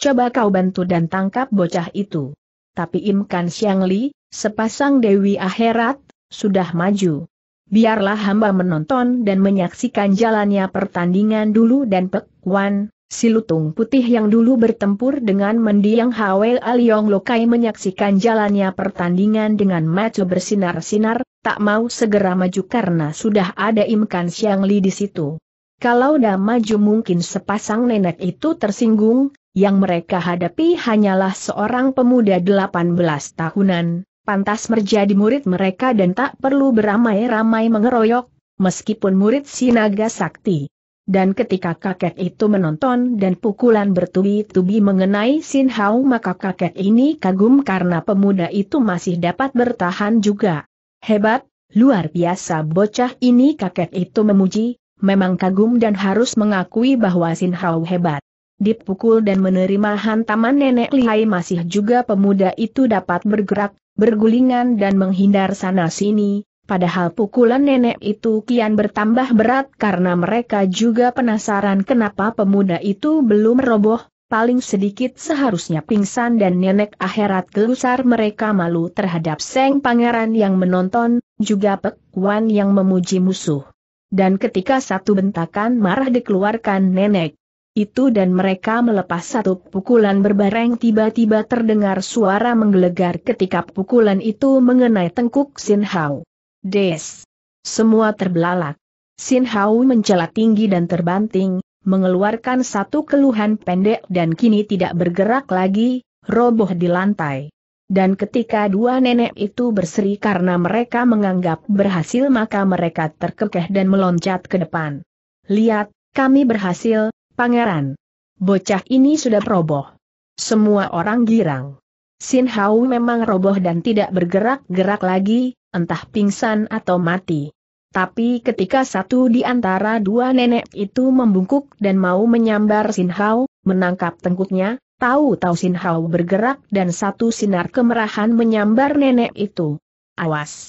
Coba kau bantu dan tangkap bocah itu. Tapi Imkan Siang Li, sepasang Dewi Akhirat, sudah maju biarlah hamba menonton dan menyaksikan jalannya pertandingan dulu dan Pek Wan, si lutung putih yang dulu bertempur dengan mendiang Hawel Aliong Lokai menyaksikan jalannya pertandingan dengan maco bersinar-sinar, tak mau segera maju karena sudah ada Imkan Siang Li di situ. Kalau dah maju mungkin sepasang nenek itu tersinggung, yang mereka hadapi hanyalah seorang pemuda 18 tahunan, pantas menjadi murid mereka dan tak perlu beramai-ramai mengeroyok, meskipun murid Sinaga sakti. Dan ketika kakek itu menonton dan pukulan bertubi-tubi mengenai Sin Hao maka kakek ini kagum karena pemuda itu masih dapat bertahan juga. Hebat, luar biasa bocah ini kakek itu memuji, memang kagum dan harus mengakui bahwa Sin Hao hebat. Dipukul dan menerima hantaman nenek lihai masih juga pemuda itu dapat bergerak, bergulingan dan menghindar sana-sini, padahal pukulan nenek itu kian bertambah berat karena mereka juga penasaran kenapa pemuda itu belum roboh, paling sedikit seharusnya pingsan dan nenek akhirat gelusar mereka malu terhadap Seng Pangeran yang menonton, juga pekuan yang memuji musuh. Dan ketika satu bentakan marah dikeluarkan nenek, itu dan mereka melepas satu pukulan berbareng tiba-tiba terdengar suara menggelegar ketika pukulan itu mengenai tengkuk Sin Hao. Des! Semua terbelalak. Sin Hao mencela tinggi dan terbanting, mengeluarkan satu keluhan pendek dan kini tidak bergerak lagi, roboh di lantai. Dan ketika dua nenek itu berseri karena mereka menganggap berhasil maka mereka terkekeh dan meloncat ke depan. Lihat, kami berhasil, Pangeran. Bocah ini sudah roboh. Semua orang girang. Sin Hao memang roboh dan tidak bergerak-gerak lagi, entah pingsan atau mati. Tapi ketika satu di antara dua nenek itu membungkuk dan mau menyambar Sin Hao, menangkap tengkuknya, tahu-tahu Sin Hao bergerak dan satu sinar kemerahan menyambar nenek itu. Awas!